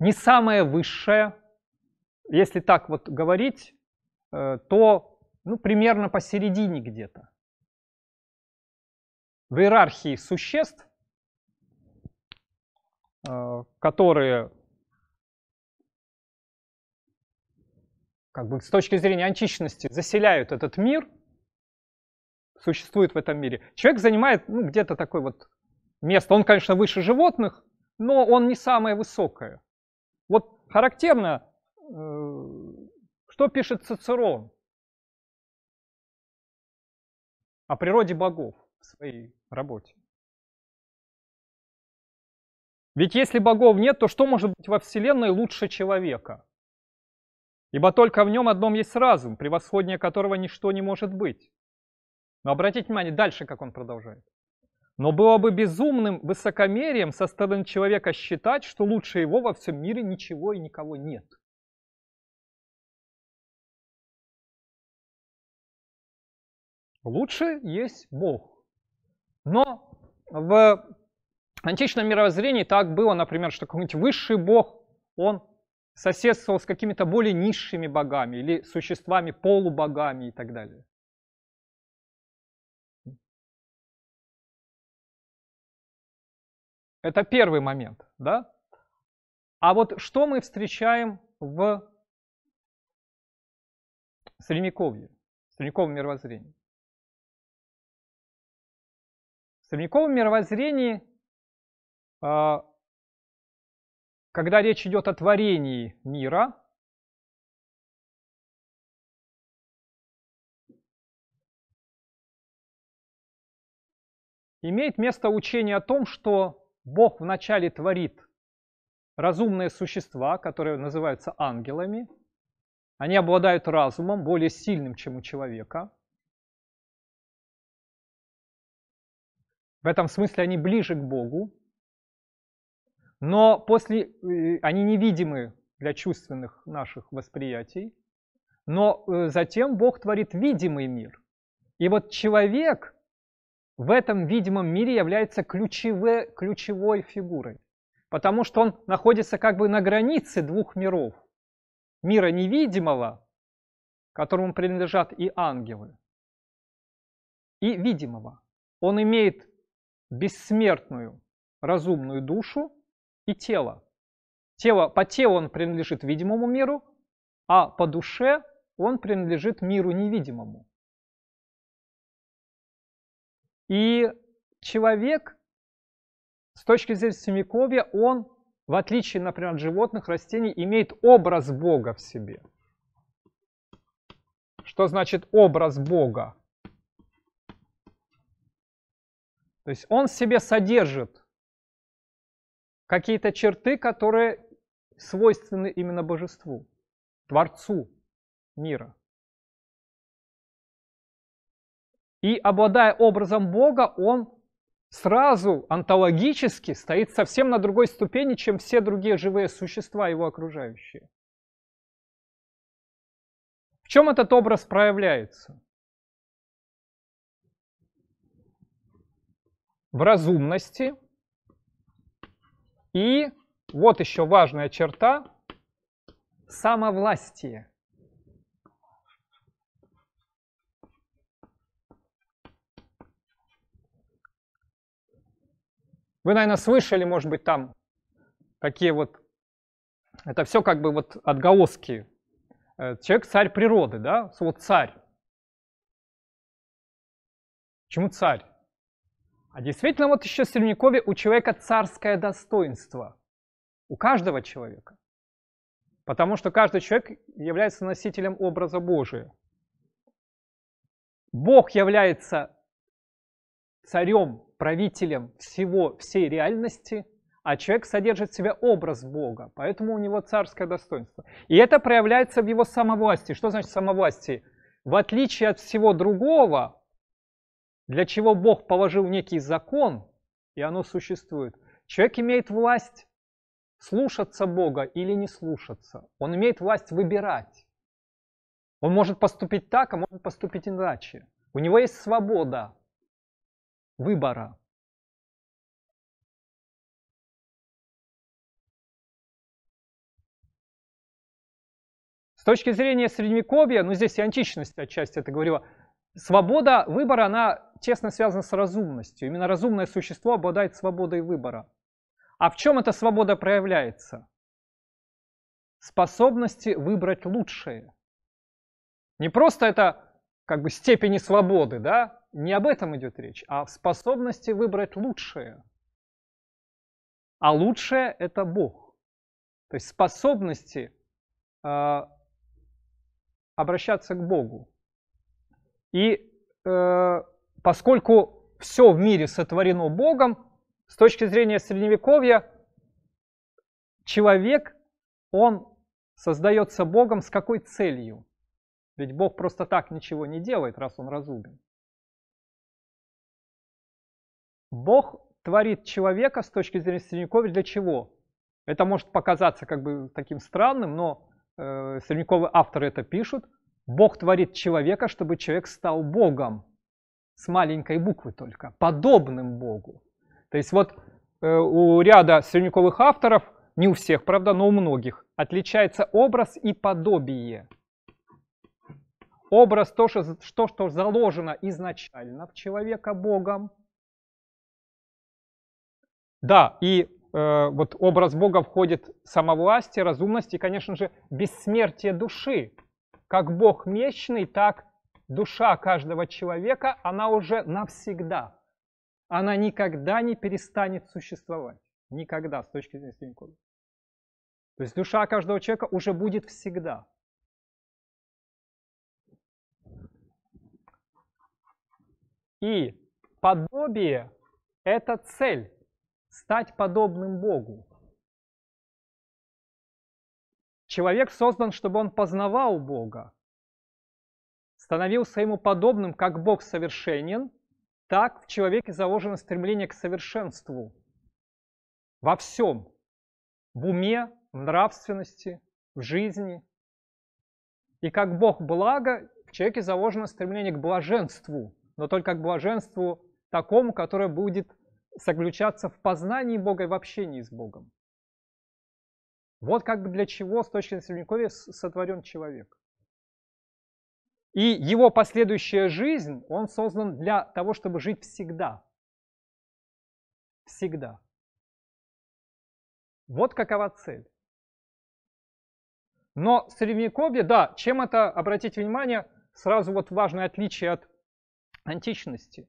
[SPEAKER 1] не самое высшее.
[SPEAKER 2] Если так вот говорить, э, то ну, примерно
[SPEAKER 1] посередине где-то. В иерархии существ Э, которые как бы с точки зрения античности заселяют этот мир,
[SPEAKER 2] существует в этом мире. Человек занимает ну, где-то такое вот место. Он, конечно, выше животных, но он не самое высокое. Вот характерно,
[SPEAKER 1] э, что пишет Цицерон о природе богов в своей работе. Ведь если богов нет, то что может быть во Вселенной лучше
[SPEAKER 2] человека? Ибо только в нем одном есть разум, превосходнее которого ничто не может быть. Но обратите внимание дальше, как он продолжает. Но было бы безумным
[SPEAKER 1] высокомерием со стороны человека считать, что лучше его во всем мире ничего и никого нет. Лучше есть Бог. Но в
[SPEAKER 2] в античном мировоззрении так было, например, что какой-нибудь высший бог, он
[SPEAKER 1] соседствовал с какими-то более низшими богами или существами, полубогами и так далее. Это первый момент, да? А вот что мы встречаем в Средневековье, в Средневековом мировоззрении? В Средневековом мировоззрении а, когда речь идет о творении мира, имеет место учение о том, что Бог вначале творит разумные существа, которые называются ангелами. Они обладают разумом, более сильным, чем у человека. В этом смысле они ближе к Богу, но после э, они невидимы для
[SPEAKER 2] чувственных наших восприятий, но э, затем Бог творит видимый мир. И вот человек в этом видимом мире является ключевой, ключевой фигурой, потому что он находится как бы на границе двух миров.
[SPEAKER 1] Мира невидимого, которому принадлежат и ангелы, и видимого. Он имеет бессмертную
[SPEAKER 2] разумную душу, и тело. тело. По телу он принадлежит
[SPEAKER 1] видимому миру, а по душе он принадлежит миру невидимому. И человек, с точки зрения Семиковья, он, в отличие, например, от животных, растений, имеет
[SPEAKER 2] образ Бога в себе. Что значит образ Бога? То есть он в себе содержит
[SPEAKER 1] какие-то черты, которые свойственны именно божеству, творцу мира. И обладая образом Бога, он сразу
[SPEAKER 2] онтологически стоит совсем на другой ступени, чем все другие живые существа, его окружающие.
[SPEAKER 1] В чем этот образ проявляется? В разумности –
[SPEAKER 2] и вот еще важная черта
[SPEAKER 1] – самовластие.
[SPEAKER 2] Вы, наверное, слышали, может быть, там такие вот, это все как бы вот отголоски. Э, человек царь природы, да, вот царь.
[SPEAKER 1] Почему царь? А действительно, вот еще Средневековье у человека царское достоинство. У каждого человека.
[SPEAKER 2] Потому что каждый человек является носителем образа Божия. Бог является царем, правителем всего, всей реальности, а человек содержит в себе образ Бога, поэтому у него царское достоинство. И это проявляется в его самовластии. Что значит самовластие? В отличие от всего другого, для чего Бог положил некий закон, и оно существует. Человек имеет власть слушаться Бога или не слушаться.
[SPEAKER 1] Он имеет власть выбирать. Он может поступить так, а может поступить иначе. У него есть свобода выбора. С точки зрения средневековья, ну здесь и античность отчасти это говорила,
[SPEAKER 2] свобода выбора, она тесно связано с разумностью. Именно разумное существо обладает свободой выбора. А в чем эта свобода проявляется? Способности выбрать лучшее. Не просто это как бы степени свободы, да? Не об этом идет речь, а в способности выбрать лучшее.
[SPEAKER 1] А лучшее – это Бог. То есть способности э, обращаться к Богу.
[SPEAKER 2] И э, поскольку все в мире сотворено Богом, с точки зрения Средневековья, человек, он
[SPEAKER 1] создается Богом с какой целью? Ведь Бог просто так ничего не делает, раз он разумен. Бог творит
[SPEAKER 2] человека с точки зрения Средневековья для чего? Это может показаться как бы таким странным, но э, средневековые авторы это пишут. Бог творит человека, чтобы человек стал Богом с маленькой буквы только, подобным Богу. То есть вот э, у ряда средневековых авторов, не у всех, правда, но у многих, отличается образ и подобие. Образ то, что, что, заложено изначально в человека Богом. Да, и э, вот образ Бога входит самовластие, разумность и, конечно же, бессмертие души. Как Бог мечный, так душа каждого человека, она уже навсегда. Она никогда не перестанет
[SPEAKER 1] существовать. Никогда, с точки зрения Синькова. То есть душа каждого человека уже будет всегда. И подобие – это цель – стать подобным Богу. Человек создан, чтобы он познавал Бога, становился ему подобным,
[SPEAKER 2] как Бог совершенен, так в человеке заложено стремление к совершенству во всем, в уме, в нравственности, в жизни. И как Бог благо, в человеке заложено стремление к блаженству, но только к блаженству такому, которое будет заключаться в познании Бога и в общении с Богом. Вот как бы для чего с точки зрения Средневековья сотворен человек.
[SPEAKER 1] И его последующая жизнь, он создан для того, чтобы жить всегда. Всегда. Вот какова цель. Но средневековье, да, чем это, обратите внимание, сразу вот важное отличие от античности.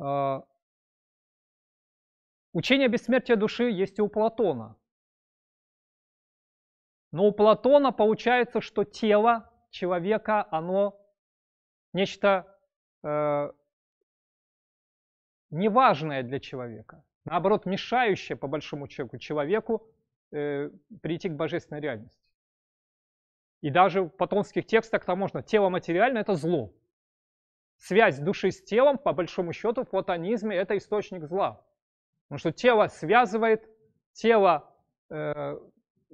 [SPEAKER 1] А, учение бессмертия души есть и у Платона – но у Платона получается, что тело человека, оно нечто э,
[SPEAKER 2] неважное для человека, наоборот, мешающее, по большому человеку, человеку э, прийти к божественной реальности. И даже в платонских текстах там можно, тело материальное – это зло. Связь души с телом, по большому счету, в платонизме – это источник зла. Потому что тело связывает, тело э,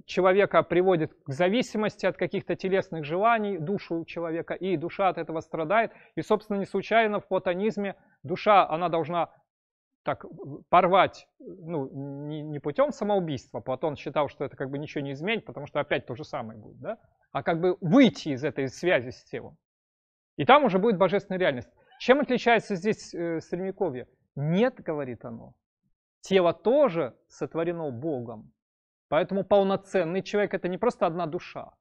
[SPEAKER 2] человека приводит к зависимости от каких-то телесных желаний, душу человека, и душа от этого страдает. И, собственно, не случайно в платонизме душа, она должна так порвать, ну, не, не путем самоубийства, Платон считал, что это как бы ничего не изменит, потому что опять то же самое будет, да, а как бы выйти из этой связи с телом. И там уже будет божественная реальность. Чем отличается здесь э, Средневековье? Нет, говорит оно. Тело тоже сотворено Богом, Поэтому полноценный человек это не просто одна душа.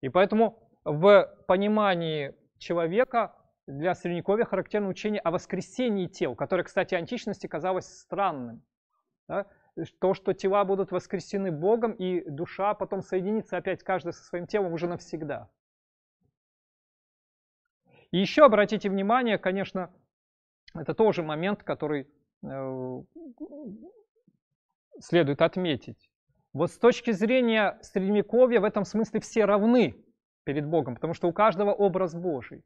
[SPEAKER 2] И поэтому в понимании человека для Средневековья характерно учение о воскресении тел, которое, кстати, античности казалось странным. Да? То, что тела будут воскресены Богом, и душа потом соединится опять каждая со своим телом уже навсегда. И еще обратите внимание, конечно, это тоже момент, который э, следует отметить. Вот с точки зрения Средневековья в этом смысле все равны перед Богом, потому что у каждого образ Божий.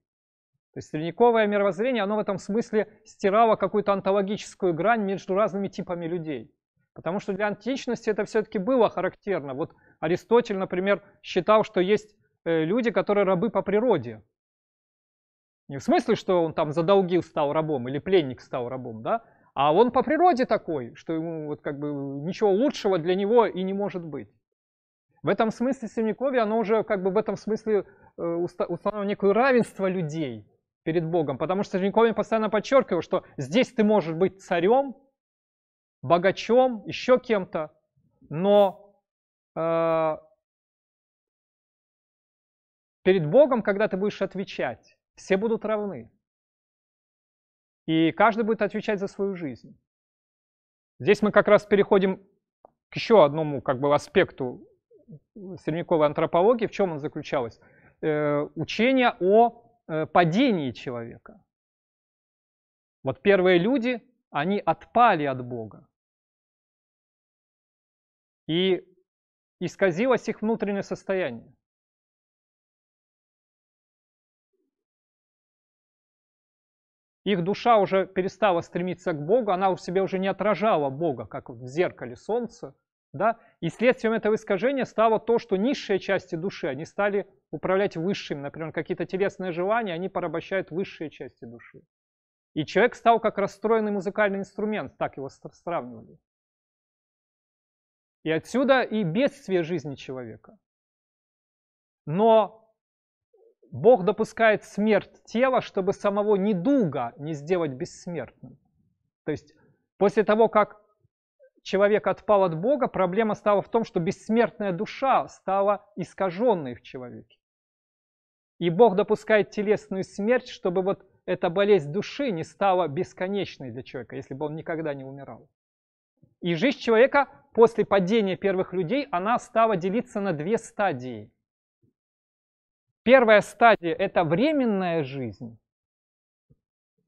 [SPEAKER 2] То есть средневековое мировоззрение, оно в этом смысле стирало какую-то онтологическую грань между разными типами людей. Потому что для античности это все-таки было характерно. Вот Аристотель, например, считал, что есть э, люди, которые рабы по природе. Не в смысле, что он там за долги стал рабом или пленник стал рабом, да? А он по природе такой, что ему вот как бы ничего лучшего для него и не может быть. В этом смысле средневековье, оно уже как бы в этом смысле э, установило некое равенство людей перед Богом, потому что средневековье постоянно подчеркивал, что здесь ты можешь быть
[SPEAKER 1] царем, богачом, еще кем-то, но э, перед Богом, когда ты будешь отвечать, все будут равны. И каждый будет отвечать за свою
[SPEAKER 2] жизнь. Здесь мы как раз переходим к еще одному как бы, аспекту средневековой антропологии. В чем он заключалось? Э, учение
[SPEAKER 1] о э, падении человека. Вот первые люди, они отпали от Бога. И исказилось их внутреннее состояние. их душа уже перестала стремиться к
[SPEAKER 2] Богу, она у себя уже не отражала Бога, как в зеркале солнца, да? И следствием этого искажения стало то, что низшие части души, они стали управлять высшими. Например, какие-то телесные желания, они порабощают высшие части души. И человек стал как расстроенный музыкальный
[SPEAKER 1] инструмент, так его сравнивали. И отсюда и бедствие жизни человека. Но Бог
[SPEAKER 2] допускает смерть тела, чтобы самого недуга не сделать бессмертным. То есть после того, как человек отпал от Бога, проблема стала в том, что бессмертная душа стала искаженной в человеке. И Бог допускает телесную смерть, чтобы вот эта болезнь души не стала бесконечной для человека, если бы он никогда не умирал. И жизнь человека после падения первых людей, она стала делиться на две стадии – Первая стадия – это временная жизнь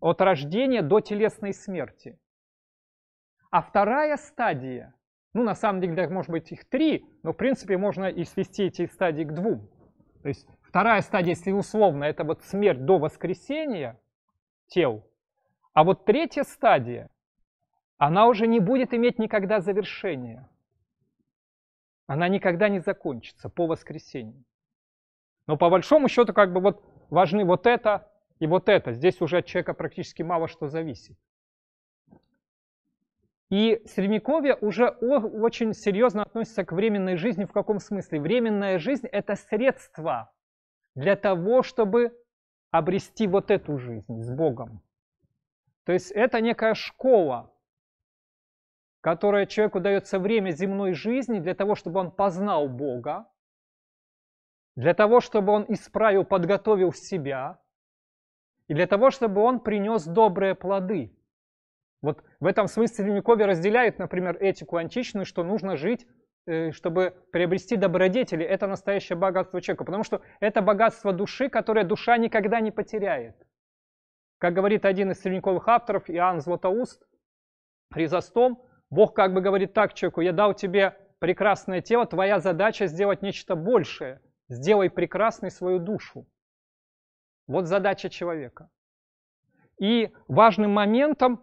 [SPEAKER 2] от рождения до телесной смерти. А вторая стадия, ну на самом деле, может быть, их три, но в принципе можно и свести эти стадии к двум. То есть вторая стадия, если условно, это вот смерть до воскресения тел. А вот третья стадия, она уже не будет иметь никогда завершения. Она никогда не закончится по воскресенью. Но по большому счету как бы вот важны вот это и вот это. Здесь уже от человека практически мало что зависит. И Средневековье уже очень серьезно относится к временной жизни. В каком смысле? Временная жизнь — это средство для того, чтобы обрести вот эту жизнь с Богом. То есть это некая школа, которая человеку дается время земной жизни для того, чтобы он познал Бога, для того, чтобы он исправил, подготовил себя, и для того, чтобы он принес добрые плоды. Вот в этом смысле Линюкове разделяет, например, этику античную, что нужно жить, э, чтобы приобрести добродетели. Это настоящее богатство человека, потому что это богатство души, которое душа никогда не потеряет. Как говорит один из средневековых авторов, Иоанн Златоуст, Хризостом, Бог как бы говорит так человеку, я дал тебе прекрасное тело, твоя задача сделать нечто большее – Сделай прекрасной свою душу. Вот задача человека. И важным моментом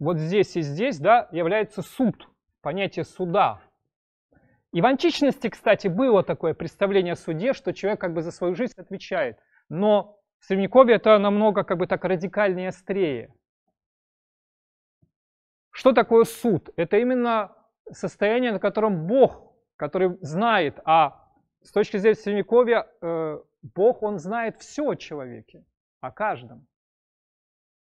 [SPEAKER 2] вот здесь и здесь да, является суд, понятие суда. И в античности, кстати, было такое представление о суде, что человек как бы за свою жизнь отвечает. Но в Средневековье это намного как бы так радикальнее и острее. Что такое суд? Это именно состояние, на котором Бог, который знает о с точки зрения Средневековья, э, Бог, Он знает все о человеке, о каждом.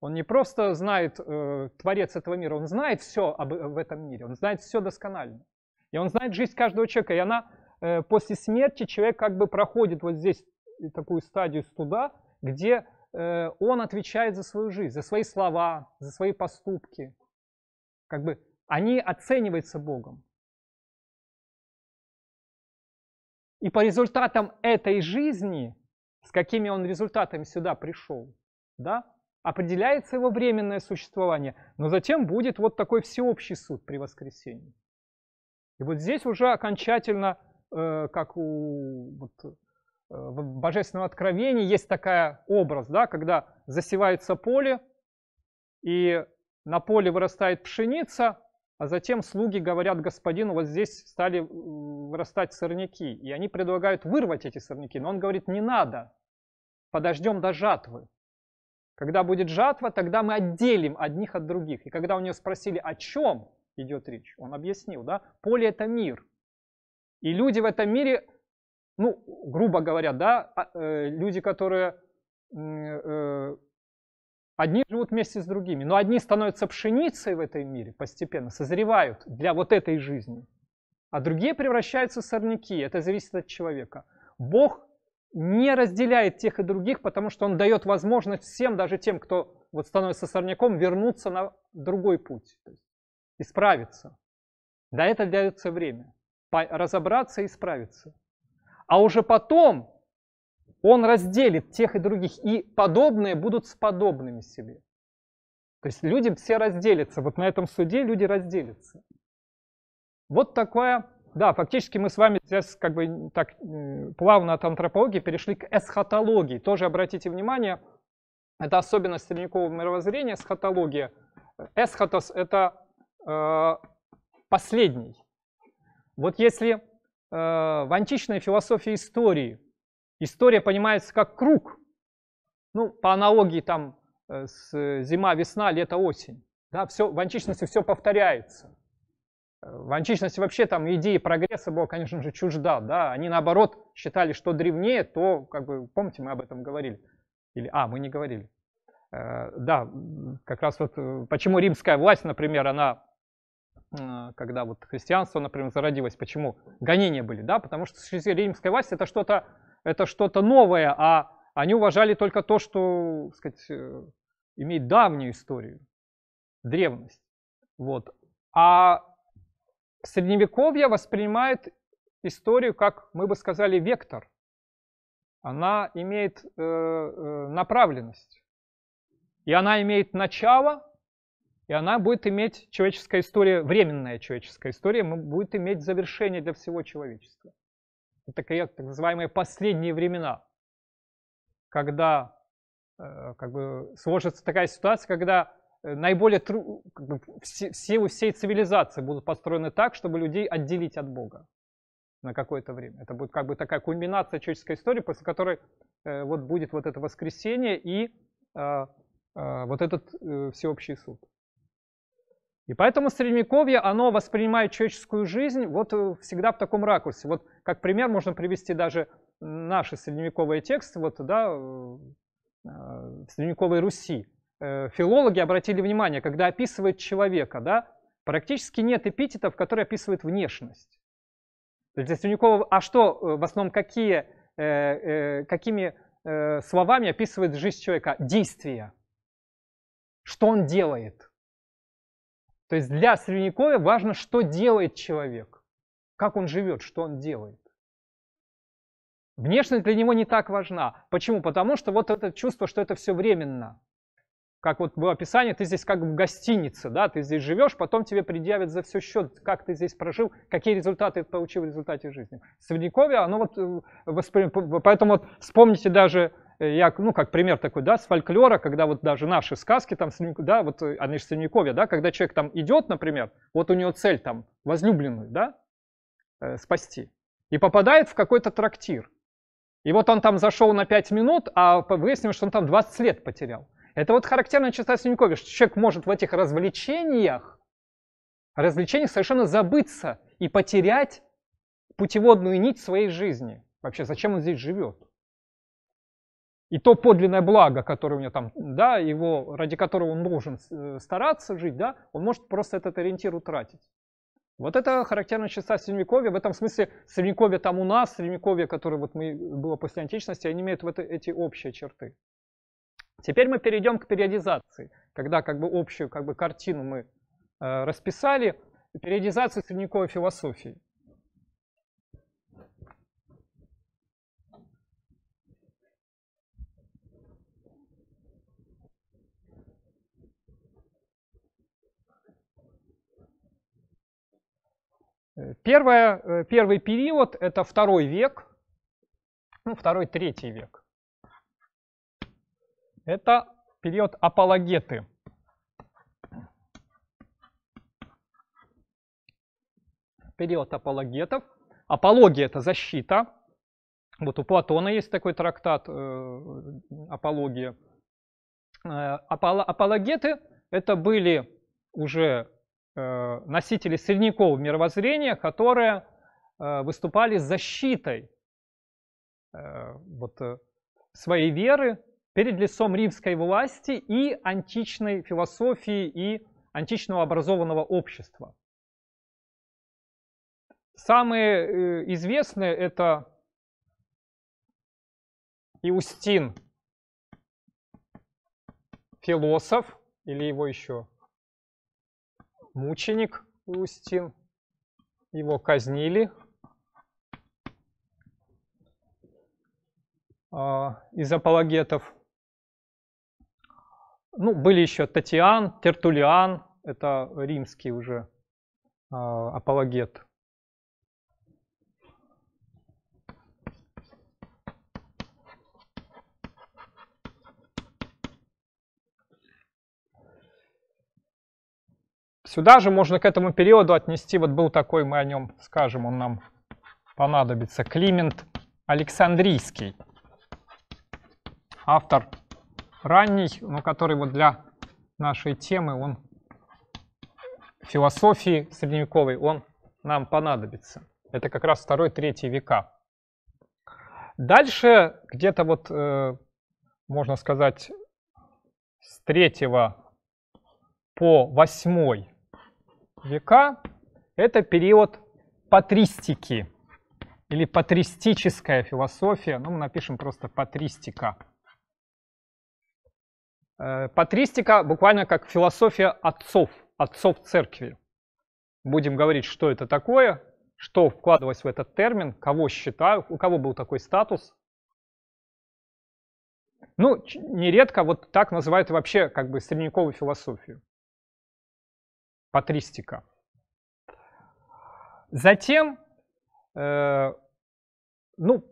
[SPEAKER 2] Он не просто знает э, Творец этого мира, Он знает все об, э, в этом мире, Он знает все досконально. И Он знает жизнь каждого человека, и она э, после смерти человек как бы проходит вот здесь такую стадию студа, где э, он отвечает за свою жизнь, за свои слова, за свои
[SPEAKER 1] поступки. Как бы они оцениваются Богом. И по результатам этой жизни, с какими
[SPEAKER 2] он результатами сюда пришел, да, определяется его временное существование, но затем будет вот такой всеобщий суд при воскресении. И вот здесь уже окончательно, э, как у вот, э, в божественном откровении есть такая образ, да, когда засевается поле, и на поле вырастает пшеница, а затем слуги говорят господину, вот здесь стали вырастать сорняки. И они предлагают вырвать эти сорняки. Но он говорит, не надо, подождем до жатвы. Когда будет жатва, тогда мы отделим одних от других. И когда у нее спросили, о чем идет речь, он объяснил, да, поле это мир. И люди в этом мире, ну, грубо говоря, да, а, э, люди, которые э, Одни живут вместе с другими, но одни становятся пшеницей в этой мире постепенно, созревают для вот этой жизни, а другие превращаются в сорняки. Это зависит от человека. Бог не разделяет тех и других, потому что Он дает возможность всем, даже тем, кто вот становится сорняком, вернуться на другой путь, то есть исправиться. Для этого дается время, разобраться и исправиться. А уже потом он разделит тех и других, и подобные будут с подобными себе. То есть люди все разделятся. Вот на этом суде люди разделятся. Вот такое. Да, фактически мы с вами сейчас как бы так плавно от антропологии перешли к эсхатологии. Тоже обратите внимание, это особенность средневекового мировоззрения, эсхатология. Эсхатос — это э, последний. Вот если э, в античной философии истории История понимается как круг. Ну, по аналогии там э, с э, зима, весна, лето, осень. Да, все, в античности все повторяется. Э, в античности вообще там идеи прогресса была, конечно же, чужда. Да? Они, наоборот, считали, что древнее, то, как бы, помните, мы об этом говорили. Или, а, мы не говорили. Да, как раз вот почему римская власть, например, она, когда вот христианство, например, зародилось, почему гонения были, да, потому что римская власть это что-то это что-то новое, а они уважали только то, что, так сказать, э, имеет давнюю историю, древность. Вот. А средневековье воспринимает историю как, мы бы сказали, вектор. Она имеет э, э направленность. И она имеет начало, и она будет иметь человеческая история, временная человеческая история, будет иметь завершение для всего человечества так, так называемые последние времена, когда э, как бы, сложится такая ситуация, когда э, наиболее тру... как бы, все, силы всей цивилизации будут построены так, чтобы людей отделить от Бога на какое-то время. Это будет как бы такая кульминация человеческой истории, после которой э, вот будет вот это воскресение и э, э, вот этот э, всеобщий суд. И поэтому средневековье, оно воспринимает человеческую жизнь вот э, всегда в таком ракурсе. Вот как пример можно привести даже наши средневековые тексты, вот, да, э, э, средневековой Руси. Филологи обратили внимание, когда описывают человека, да, практически нет эпитетов, которые описывают внешность. Для средневекового, а что в основном какие, какими словами описывает жизнь человека? Действия. Что он делает? То есть для средневековья важно, что делает человек, как он живет, что он делает. Внешность для него не так важна. Почему? Потому что вот это чувство, что это все временно. Как вот было описание, ты здесь как в гостинице, да, ты здесь живешь, потом тебе предъявят за все счет, как ты здесь прожил, какие результаты ты получил в результате жизни. Средневековье, оно вот э, воспринимает, поэтому вот вспомните даже Э, я, ну, как пример такой, да, с фольклора, когда вот даже наши сказки там, да, вот, э, они же Средневековье, да, когда человек там идет, например, вот у него цель там возлюбленную, да, э, спасти, и попадает в какой-то трактир. И вот он там зашел на 5 минут, а выяснилось, что он там 20 лет потерял. Это вот характерная черта Средневековья, что человек может в этих развлечениях, развлечениях совершенно забыться и потерять путеводную нить своей жизни. Вообще, зачем он здесь живет? и то подлинное благо, которое у него там, да, его, ради которого он должен э, стараться жить, да, он может просто этот ориентир утратить. Вот это характерная черта Средневековья. В этом смысле Средневековье там у нас, Средневековье, которое вот мы, было после античности, они имеют вот эти общие черты. Теперь мы перейдем к периодизации, когда как бы общую как бы, картину мы э, расписали. Периодизацию средневековой философии.
[SPEAKER 1] Первое, э,
[SPEAKER 2] первый период — это второй век, ну, второй-третий век. Это период апологеты. Период апологетов. Апология — это защита. Вот у Платона есть такой трактат э, «Апология». Э, апологеты — это были уже Э, носители средневекового мировоззрения, которые э, выступали защитой э, вот, своей веры перед лицом римской власти и античной философии и
[SPEAKER 1] античного образованного общества. Самые известные это Иустин, философ, или его еще
[SPEAKER 2] мученик Устин. Его казнили. А, из апологетов. Ну, были еще Татьян, Тертулиан, это римский уже а, апологет Сюда же можно к этому периоду отнести, вот был такой, мы о нем скажем, он нам понадобится, Климент Александрийский, автор ранний, но который вот для нашей темы, он философии средневековой, он нам понадобится. Это как раз второй третий века. Дальше где-то вот, э, можно сказать, с третьего по восьмой века – это период патристики или патристическая философия. Ну, мы напишем просто патристика. Э, патристика буквально как философия отцов, отцов церкви. Будем говорить, что это такое, что вкладывалось в этот термин, кого считаю, у кого был такой статус. Ну, нередко вот так называют вообще как бы средневековую философию
[SPEAKER 1] патристика. Затем, э, ну,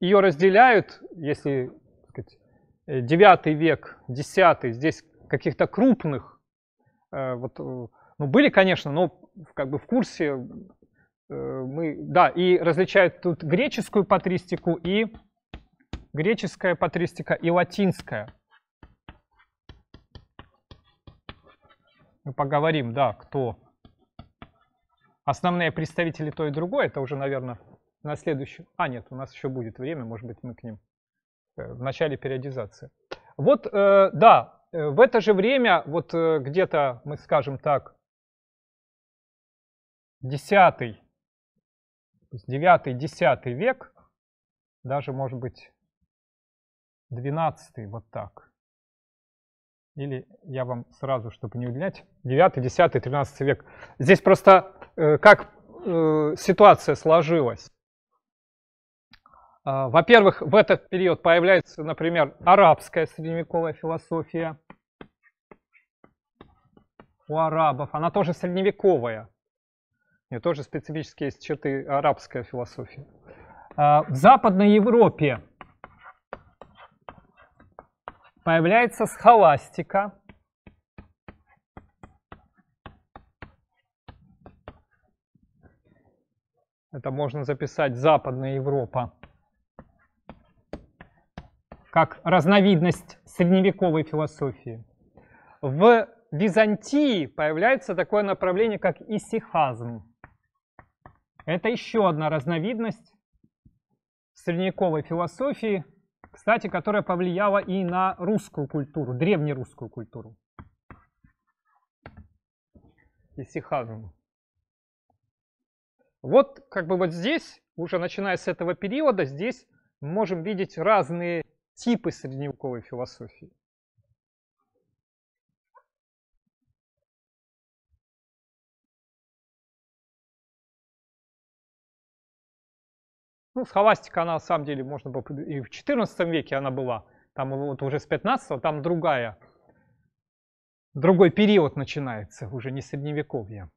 [SPEAKER 1] ее разделяют, если
[SPEAKER 2] сказать, 9 век, 10 здесь каких-то крупных, э, вот, э, ну, были, конечно, но как бы в курсе э, мы, да, и различают тут греческую патристику и греческая патристика и латинская. Мы поговорим, да, кто основные представители то и другое. Это уже, наверное, на следующем. А, нет, у нас еще будет время, может быть, мы к ним э, в начале периодизации. Вот, э, да, э, в это же время, вот э, где-то,
[SPEAKER 1] мы скажем так, 10 9-10 век, даже, может быть,
[SPEAKER 2] 12 вот так. Или я вам сразу, чтобы не удлинять, 9, 10, 13 век. Здесь просто э, как э, ситуация сложилась. А, во-первых, в этот период появляется, например, арабская средневековая философия у арабов. Она тоже средневековая. У нее тоже специфические есть черты арабская философия. А, в Западной Европе появляется схоластика. Это можно записать Западная Европа как разновидность средневековой философии. В Византии появляется такое направление, как исихазм. Это еще одна разновидность средневековой философии – кстати, которая повлияла и на русскую культуру, древнерусскую культуру. Исихазм. Вот как бы вот здесь, уже начиная с этого периода, здесь можем видеть разные
[SPEAKER 1] типы средневековой философии. Ну, схоластика, она на самом деле, можно было, и в 14 веке она
[SPEAKER 2] была, там вот уже с 15 там другая,
[SPEAKER 1] другой период
[SPEAKER 2] начинается, уже не средневековье.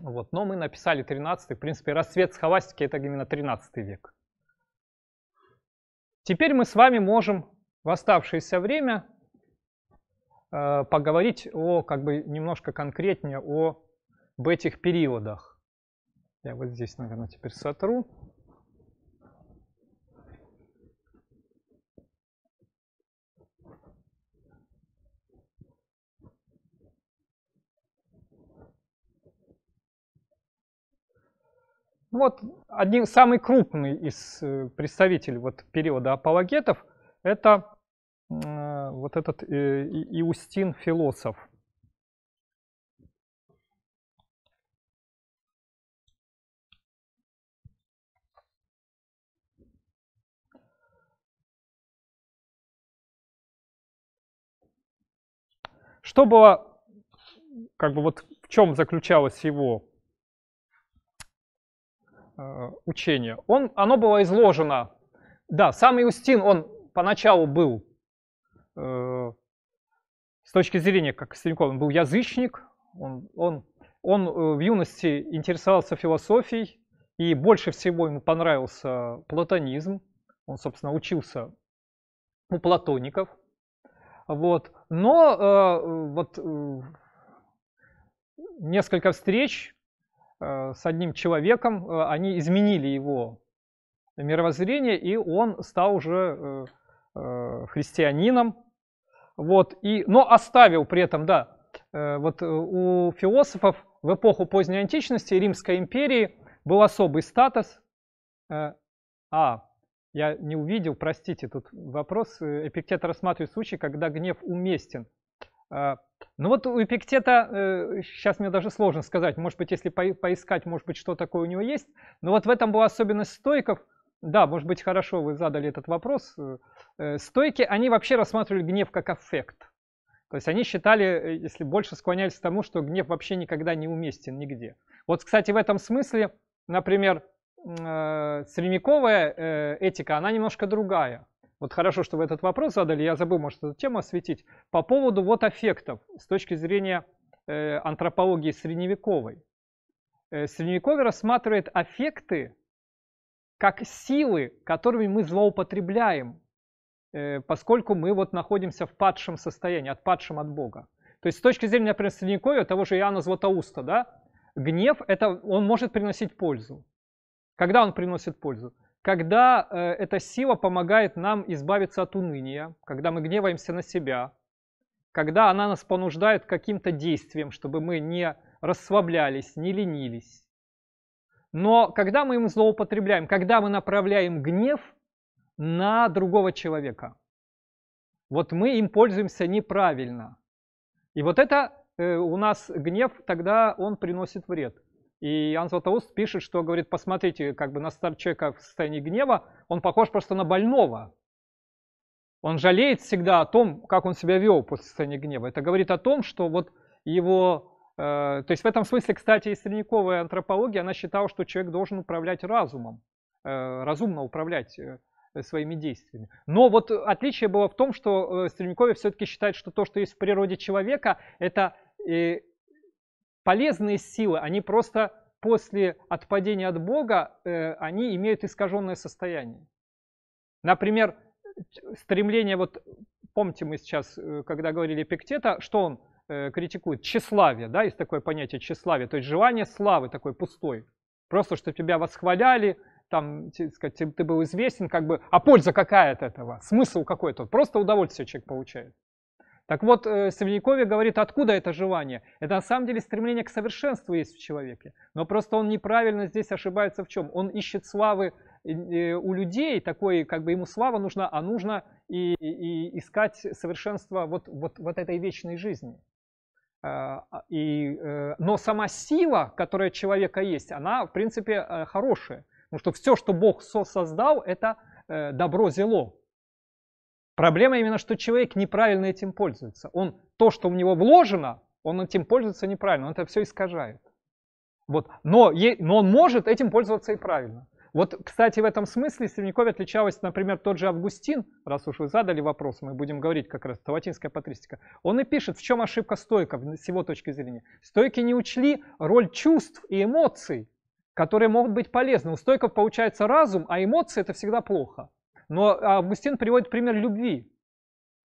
[SPEAKER 2] Вот, но мы написали 13 в принципе, расцвет схоластики это именно 13 век. Теперь мы с вами можем в оставшееся время э, поговорить о, как бы, немножко конкретнее о, об этих периодах. Я вот здесь,
[SPEAKER 1] наверное, теперь сотру.
[SPEAKER 2] Вот один самый крупный из э, представителей вот периода апологетов
[SPEAKER 1] это э, вот этот э, Иустин философ. Что было, как бы вот в чем заключалось его
[SPEAKER 2] Э, учение. Он, оно было изложено. Да, сам Иустин, он поначалу был, э, с точки зрения как Костеньков, он был язычник, он, он, он э, в юности интересовался философией, и больше всего ему понравился платонизм. Он, собственно, учился у платоников. Вот. Но э, вот э, несколько встреч Э, с одним человеком, э, они изменили его мировоззрение, и он стал уже э, христианином. Вот, и, но оставил при этом, да, вот у философов в эпоху поздней античности Римской империи был особый статус. А, я не увидел, простите, тут вопрос. Эпиктет рассматривает случай, когда гнев уместен. А, ну вот у Эпиктета, сейчас э, мне даже сложно сказать, может быть, если поискать, может быть, что такое у него есть, но вот в этом была особенность стойков, да, может быть, хорошо вы задали этот вопрос. Э, э, стойки, они вообще рассматривали гнев как аффект. То есть они считали, если больше склонялись к тому, что гнев вообще никогда не уместен нигде. Вот, кстати, в этом смысле, например, средневековая этика, она немножко другая. Вот хорошо, что вы этот вопрос задали, я забыл, может, эту тему осветить. По поводу вот аффектов с точки зрения э, антропологии средневековой. Э, средневековье рассматривает аффекты как силы, которыми мы злоупотребляем, э, поскольку мы вот находимся в падшем состоянии, отпадшем от Бога. То есть с точки зрения, например, средневековья, того же Иоанна Златоуста, да, гнев, это он может приносить пользу. Когда он приносит пользу? когда э, эта сила помогает нам избавиться от уныния, когда мы гневаемся на себя, когда она нас понуждает каким-то действием, чтобы мы не расслаблялись, не ленились. Но когда мы им злоупотребляем, когда мы направляем гнев на другого человека, вот мы им пользуемся неправильно. И вот это э, у нас гнев, тогда он приносит вред. И Иоанн Златоуст пишет, что, говорит, посмотрите, как бы на стар человека в состоянии гнева, он похож просто на больного. Он жалеет всегда о том, как он себя вел после состояния гнева. Это говорит о том, что вот его... Э, то есть в этом смысле, кстати, и средневековая антропология, она считала, что человек должен управлять разумом, э, разумно управлять э, своими действиями. Но вот отличие было в том, что э, Средневековье все-таки считает, что то, что есть в природе человека, это э, полезные силы, они просто после отпадения от Бога, э, они имеют искаженное состояние. Например, стремление, вот помните мы сейчас, э, когда говорили Пиктета, что он э, критикует? Тщеславие, да, есть такое понятие тщеславие, то есть желание славы такой пустой. Просто, чтобы тебя восхваляли, там, сказать, ты был известен, как бы, а польза какая от этого, смысл какой-то, просто удовольствие человек получает. Так вот, э, Средневековье говорит, откуда это желание? Это на самом деле стремление к совершенству есть в человеке. Но просто он неправильно здесь ошибается в чем? Он ищет славы э, э, у людей, такой, как бы ему слава нужна, а нужно и, и искать совершенство вот, вот, вот этой вечной жизни. А, а, и, но сама сила, которая человека есть, она, в принципе, хорошая. Потому что все, что Бог создал, это добро-зело. Проблема именно, что человек неправильно этим пользуется. Он то, что у него вложено, он этим пользуется неправильно, он это все искажает. Вот. Но, но он может этим пользоваться и правильно. Вот, кстати, в этом смысле Средневековье отличалось, например, тот же Августин, раз уж вы задали вопрос, мы будем говорить как раз, таватинская патристика. Он и пишет, в чем ошибка стойков с его точки зрения. Стойки не учли роль чувств и эмоций, которые могут быть полезны. У стойков получается разум, а эмоции это всегда плохо. Но Августин приводит пример любви.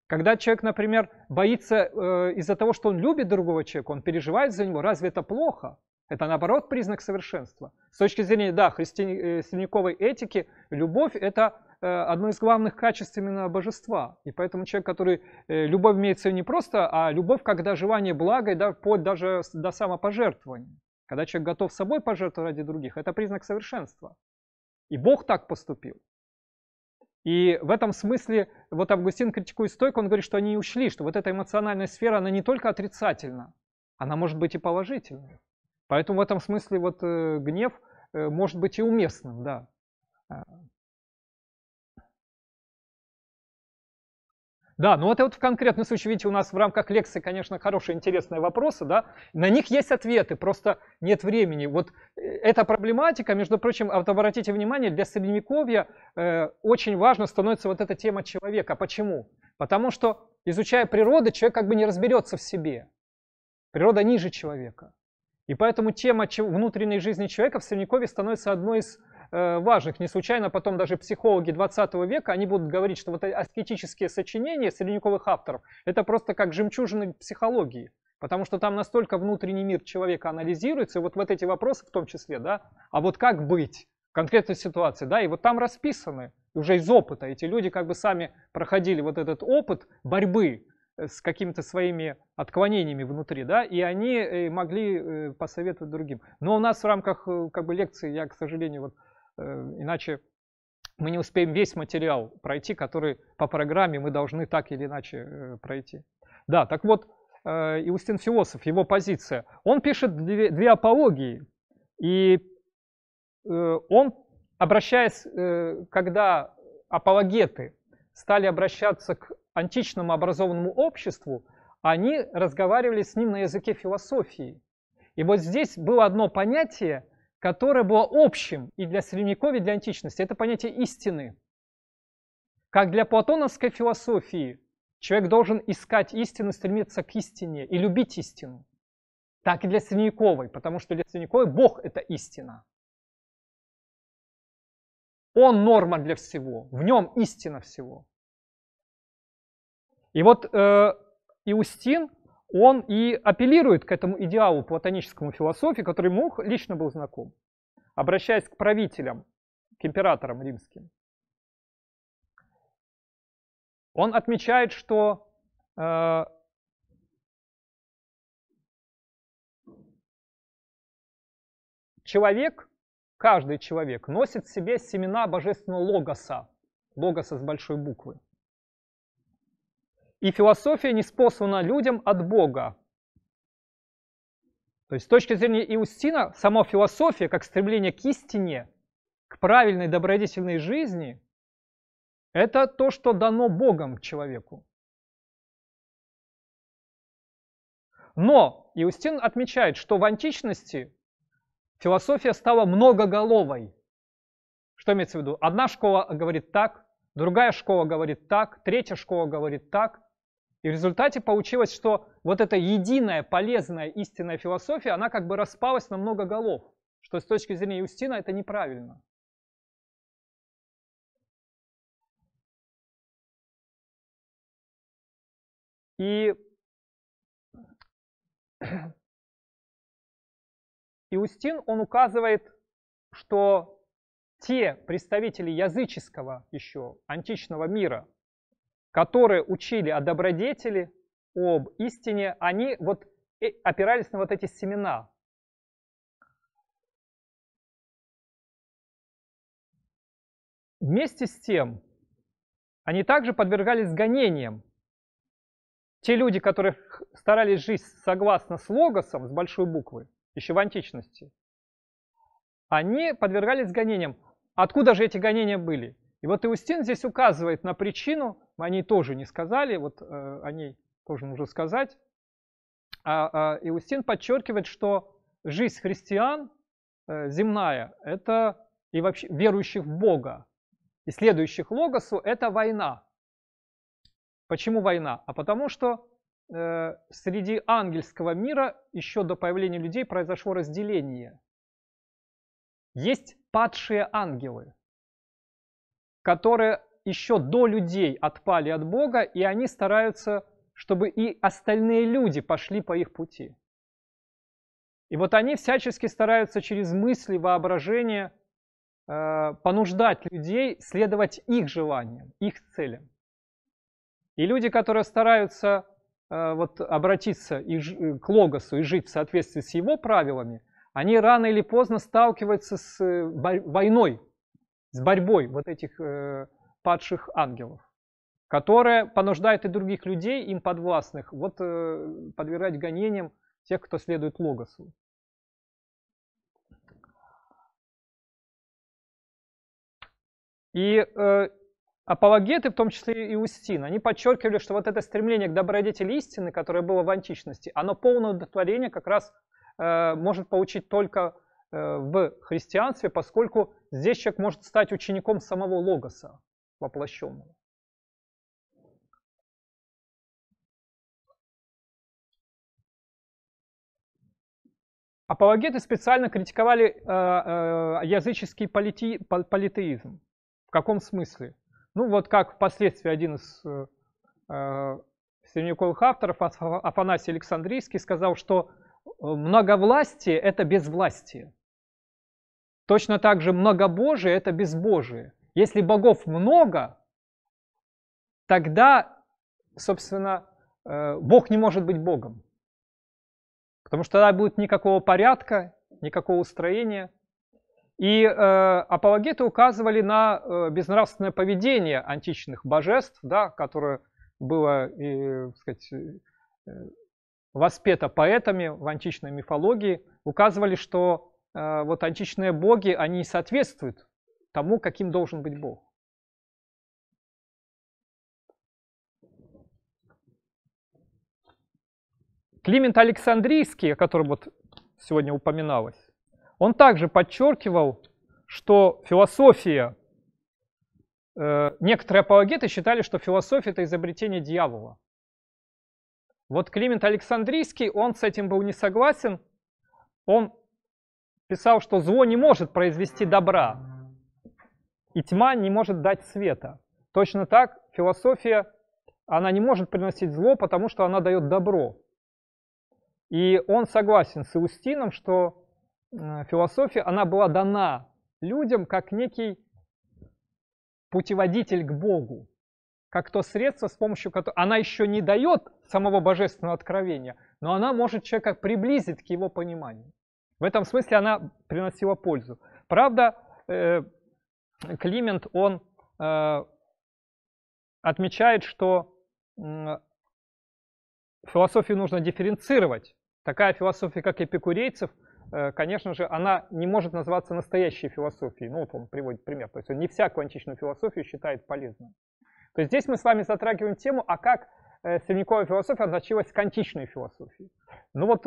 [SPEAKER 2] Когда человек, например, боится э, из-за того, что он любит другого человека, он переживает за него, разве это плохо? Это, наоборот, признак совершенства. С точки зрения, да, христианниковой э, этики, любовь – это э, одно из главных качеств именно божества. И поэтому человек, который... Э, любовь имеется не просто, а любовь как доживание блага и да, вплоть даже до самопожертвования. Когда человек готов собой пожертвовать ради других, это признак совершенства. И Бог так поступил. И в этом смысле вот Августин критикует стойку, он говорит, что они ушли, что вот эта эмоциональная сфера, она не только отрицательна,
[SPEAKER 1] она может быть и положительной. Поэтому в этом смысле вот э, гнев э, может быть и уместным, да. А, Да, ну вот это вот в конкретном случае, видите, у нас в рамках лекции, конечно, хорошие, интересные
[SPEAKER 2] вопросы, да, на них есть ответы, просто нет времени. Вот э, эта проблематика, между прочим, вот обратите внимание, для Средневековья э, очень важно становится вот эта тема человека. Почему? Потому что, изучая природу, человек как бы не разберется в себе. Природа ниже человека. И поэтому тема внутренней жизни человека в Средневековье становится одной из Э, важных. Не случайно потом даже психологи 20 века, они будут говорить, что вот аскетические сочинения средневековых авторов, это просто как жемчужины психологии. Потому что там настолько внутренний мир человека анализируется, и вот, вот эти вопросы в том числе, да, а вот как быть в конкретной ситуации, да, и вот там расписаны уже из опыта. Эти люди как бы сами проходили вот этот опыт борьбы э, с какими-то своими отклонениями внутри, да, и они э, могли посоветовать другим. Но у нас в рамках как бы лекции я, к сожалению, вот Э, иначе мы не успеем весь материал пройти, который по программе мы должны так или иначе э, пройти. Да, так вот, э, Иустин Философ, его позиция. Он пишет две, две апологии, и он, обращаясь, когда апологеты стали обращаться к античному образованному обществу, они разговаривали с ним на языке философии. И вот здесь было одно понятие, которое было общим и для Средневековья, и для античности. Это понятие истины. Как для платоновской философии, человек должен искать истину, стремиться к истине и любить истину.
[SPEAKER 1] Так и для Средневековой, потому что для Средневековой Бог – это истина. Он норма для всего, в нем истина всего. И вот э, Иустин он и апеллирует
[SPEAKER 2] к этому идеалу платоническому философии, который Мух лично был знаком, обращаясь к
[SPEAKER 1] правителям, к императорам римским. Он отмечает, что э, человек, каждый человек носит в себе семена божественного логоса, логоса с большой буквы
[SPEAKER 2] и философия не спослана людям от Бога. То есть с точки зрения Иустина, сама философия, как стремление к истине,
[SPEAKER 1] к правильной добродетельной жизни, это то, что дано Богом человеку. Но Иустин отмечает, что в античности философия стала многоголовой.
[SPEAKER 2] Что имеется в виду? Одна школа говорит так, другая школа говорит так, третья школа говорит так. И в результате получилось, что вот эта единая полезная
[SPEAKER 1] истинная философия, она как бы распалась на много голов, что с точки зрения Юстина это неправильно. И Иустин, он указывает, что
[SPEAKER 2] те представители языческого еще античного мира,
[SPEAKER 1] которые учили о добродетели, об истине, они вот э, опирались на вот эти семена. Вместе с тем, они также
[SPEAKER 2] подвергались гонениям. Те люди, которые старались жить согласно с логосом, с большой буквы, еще в античности, они подвергались гонениям. Откуда же эти гонения были? И вот Иустин здесь указывает на причину, мы о ней тоже не сказали, вот о ней тоже нужно сказать. А, а, Иустин подчеркивает, что жизнь христиан э, земная – это и вообще верующих в Бога, и следующих Логосу – это война. Почему война? А потому что э, среди ангельского мира еще до появления людей произошло разделение. Есть падшие ангелы, которые еще до людей отпали от Бога, и они стараются, чтобы и остальные люди пошли по их пути. И вот они всячески стараются через мысли, воображение э, понуждать людей следовать их желаниям, их целям. И люди, которые стараются э, вот, обратиться и, э, к Логосу и жить в соответствии с его правилами, они рано или поздно сталкиваются с э, войной, с борьбой вот этих э, падших ангелов, которая понуждает и других людей, им подвластных, вот э, подвергать гонениям
[SPEAKER 1] тех, кто следует Логосу. И э, апологеты, в том числе и
[SPEAKER 2] Устин, они подчеркивали, что вот это стремление к добродетели истины, которое было в античности, оно полное удовлетворение как раз э, может получить только э, в христианстве, поскольку
[SPEAKER 1] здесь человек может стать учеником самого Логоса воплощенного. Апологеты специально критиковали э, э, языческий
[SPEAKER 2] полити, политеизм. В каком смысле? Ну вот как впоследствии один из э, э, средневековых авторов, Афанасий Александрийский, сказал, что э, многовластие – это безвластие. Точно так же многобожие – это безбожие. Если богов много, тогда, собственно, э, Бог не может быть Богом. Потому что тогда будет никакого порядка, никакого устроения. И э, апологеты указывали на э, безнравственное поведение античных божеств, да, которое было и, э, сказать, э, воспето поэтами в античной мифологии, указывали, что э, вот античные боги, они
[SPEAKER 1] соответствуют тому, каким должен быть Бог. Климент Александрийский,
[SPEAKER 2] о котором вот сегодня упоминалось, он также подчеркивал, что философия, э, некоторые апологеты считали, что философия это изобретение дьявола. Вот Климент Александрийский, он с этим был не согласен, он писал, что зло не может произвести добра, и тьма не может дать света. Точно так философия, она не может приносить зло, потому что она дает добро. И он согласен с Иустином, что э, философия, она была дана людям как некий путеводитель к Богу, как то средство, с помощью которого она еще не дает самого божественного откровения, но она может человека приблизить к его пониманию. В этом смысле она приносила пользу. Правда, э, Климент, он э, отмечает, что философию нужно дифференцировать. Такая философия, как эпикурейцев, э, конечно же, она не может называться настоящей философией. Ну, вот он приводит пример. То есть он не вся квантичную философию считает полезной. То есть здесь мы с вами затрагиваем тему, а как э, средневековая философия отличилась античной философией. Ну вот,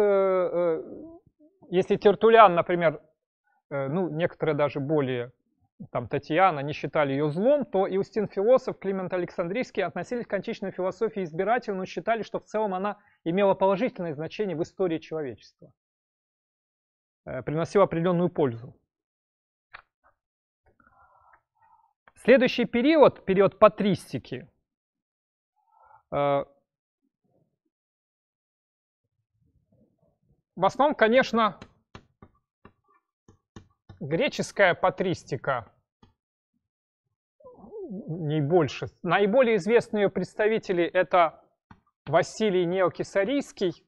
[SPEAKER 2] если Тертулян, например, ну, некоторые даже более там, Татьяна не считали ее злом, то Иустин Философ, Климент Александрийский относились к античной философии избирательно, но считали, что в целом она имела положительное значение в истории
[SPEAKER 1] человечества, э, приносила определенную пользу. Следующий период, период патристики, э, в основном, конечно, греческая
[SPEAKER 2] патристика, не больше. Наиболее известные ее представители это Василий Неокесарийский,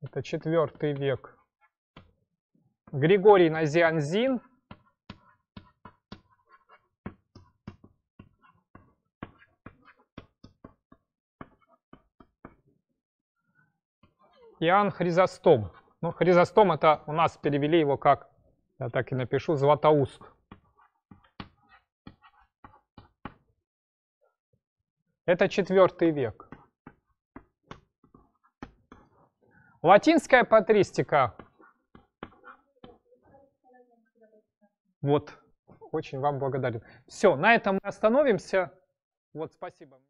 [SPEAKER 2] это четвертый век, Григорий
[SPEAKER 1] Назианзин –
[SPEAKER 2] Иоанн Хризостом. Ну, Хризостом это у нас перевели его как, я так и напишу, Златоуст. Это четвертый век. Латинская патристика.
[SPEAKER 1] Вот, очень вам благодарен. Все, на этом мы остановимся. Вот, спасибо.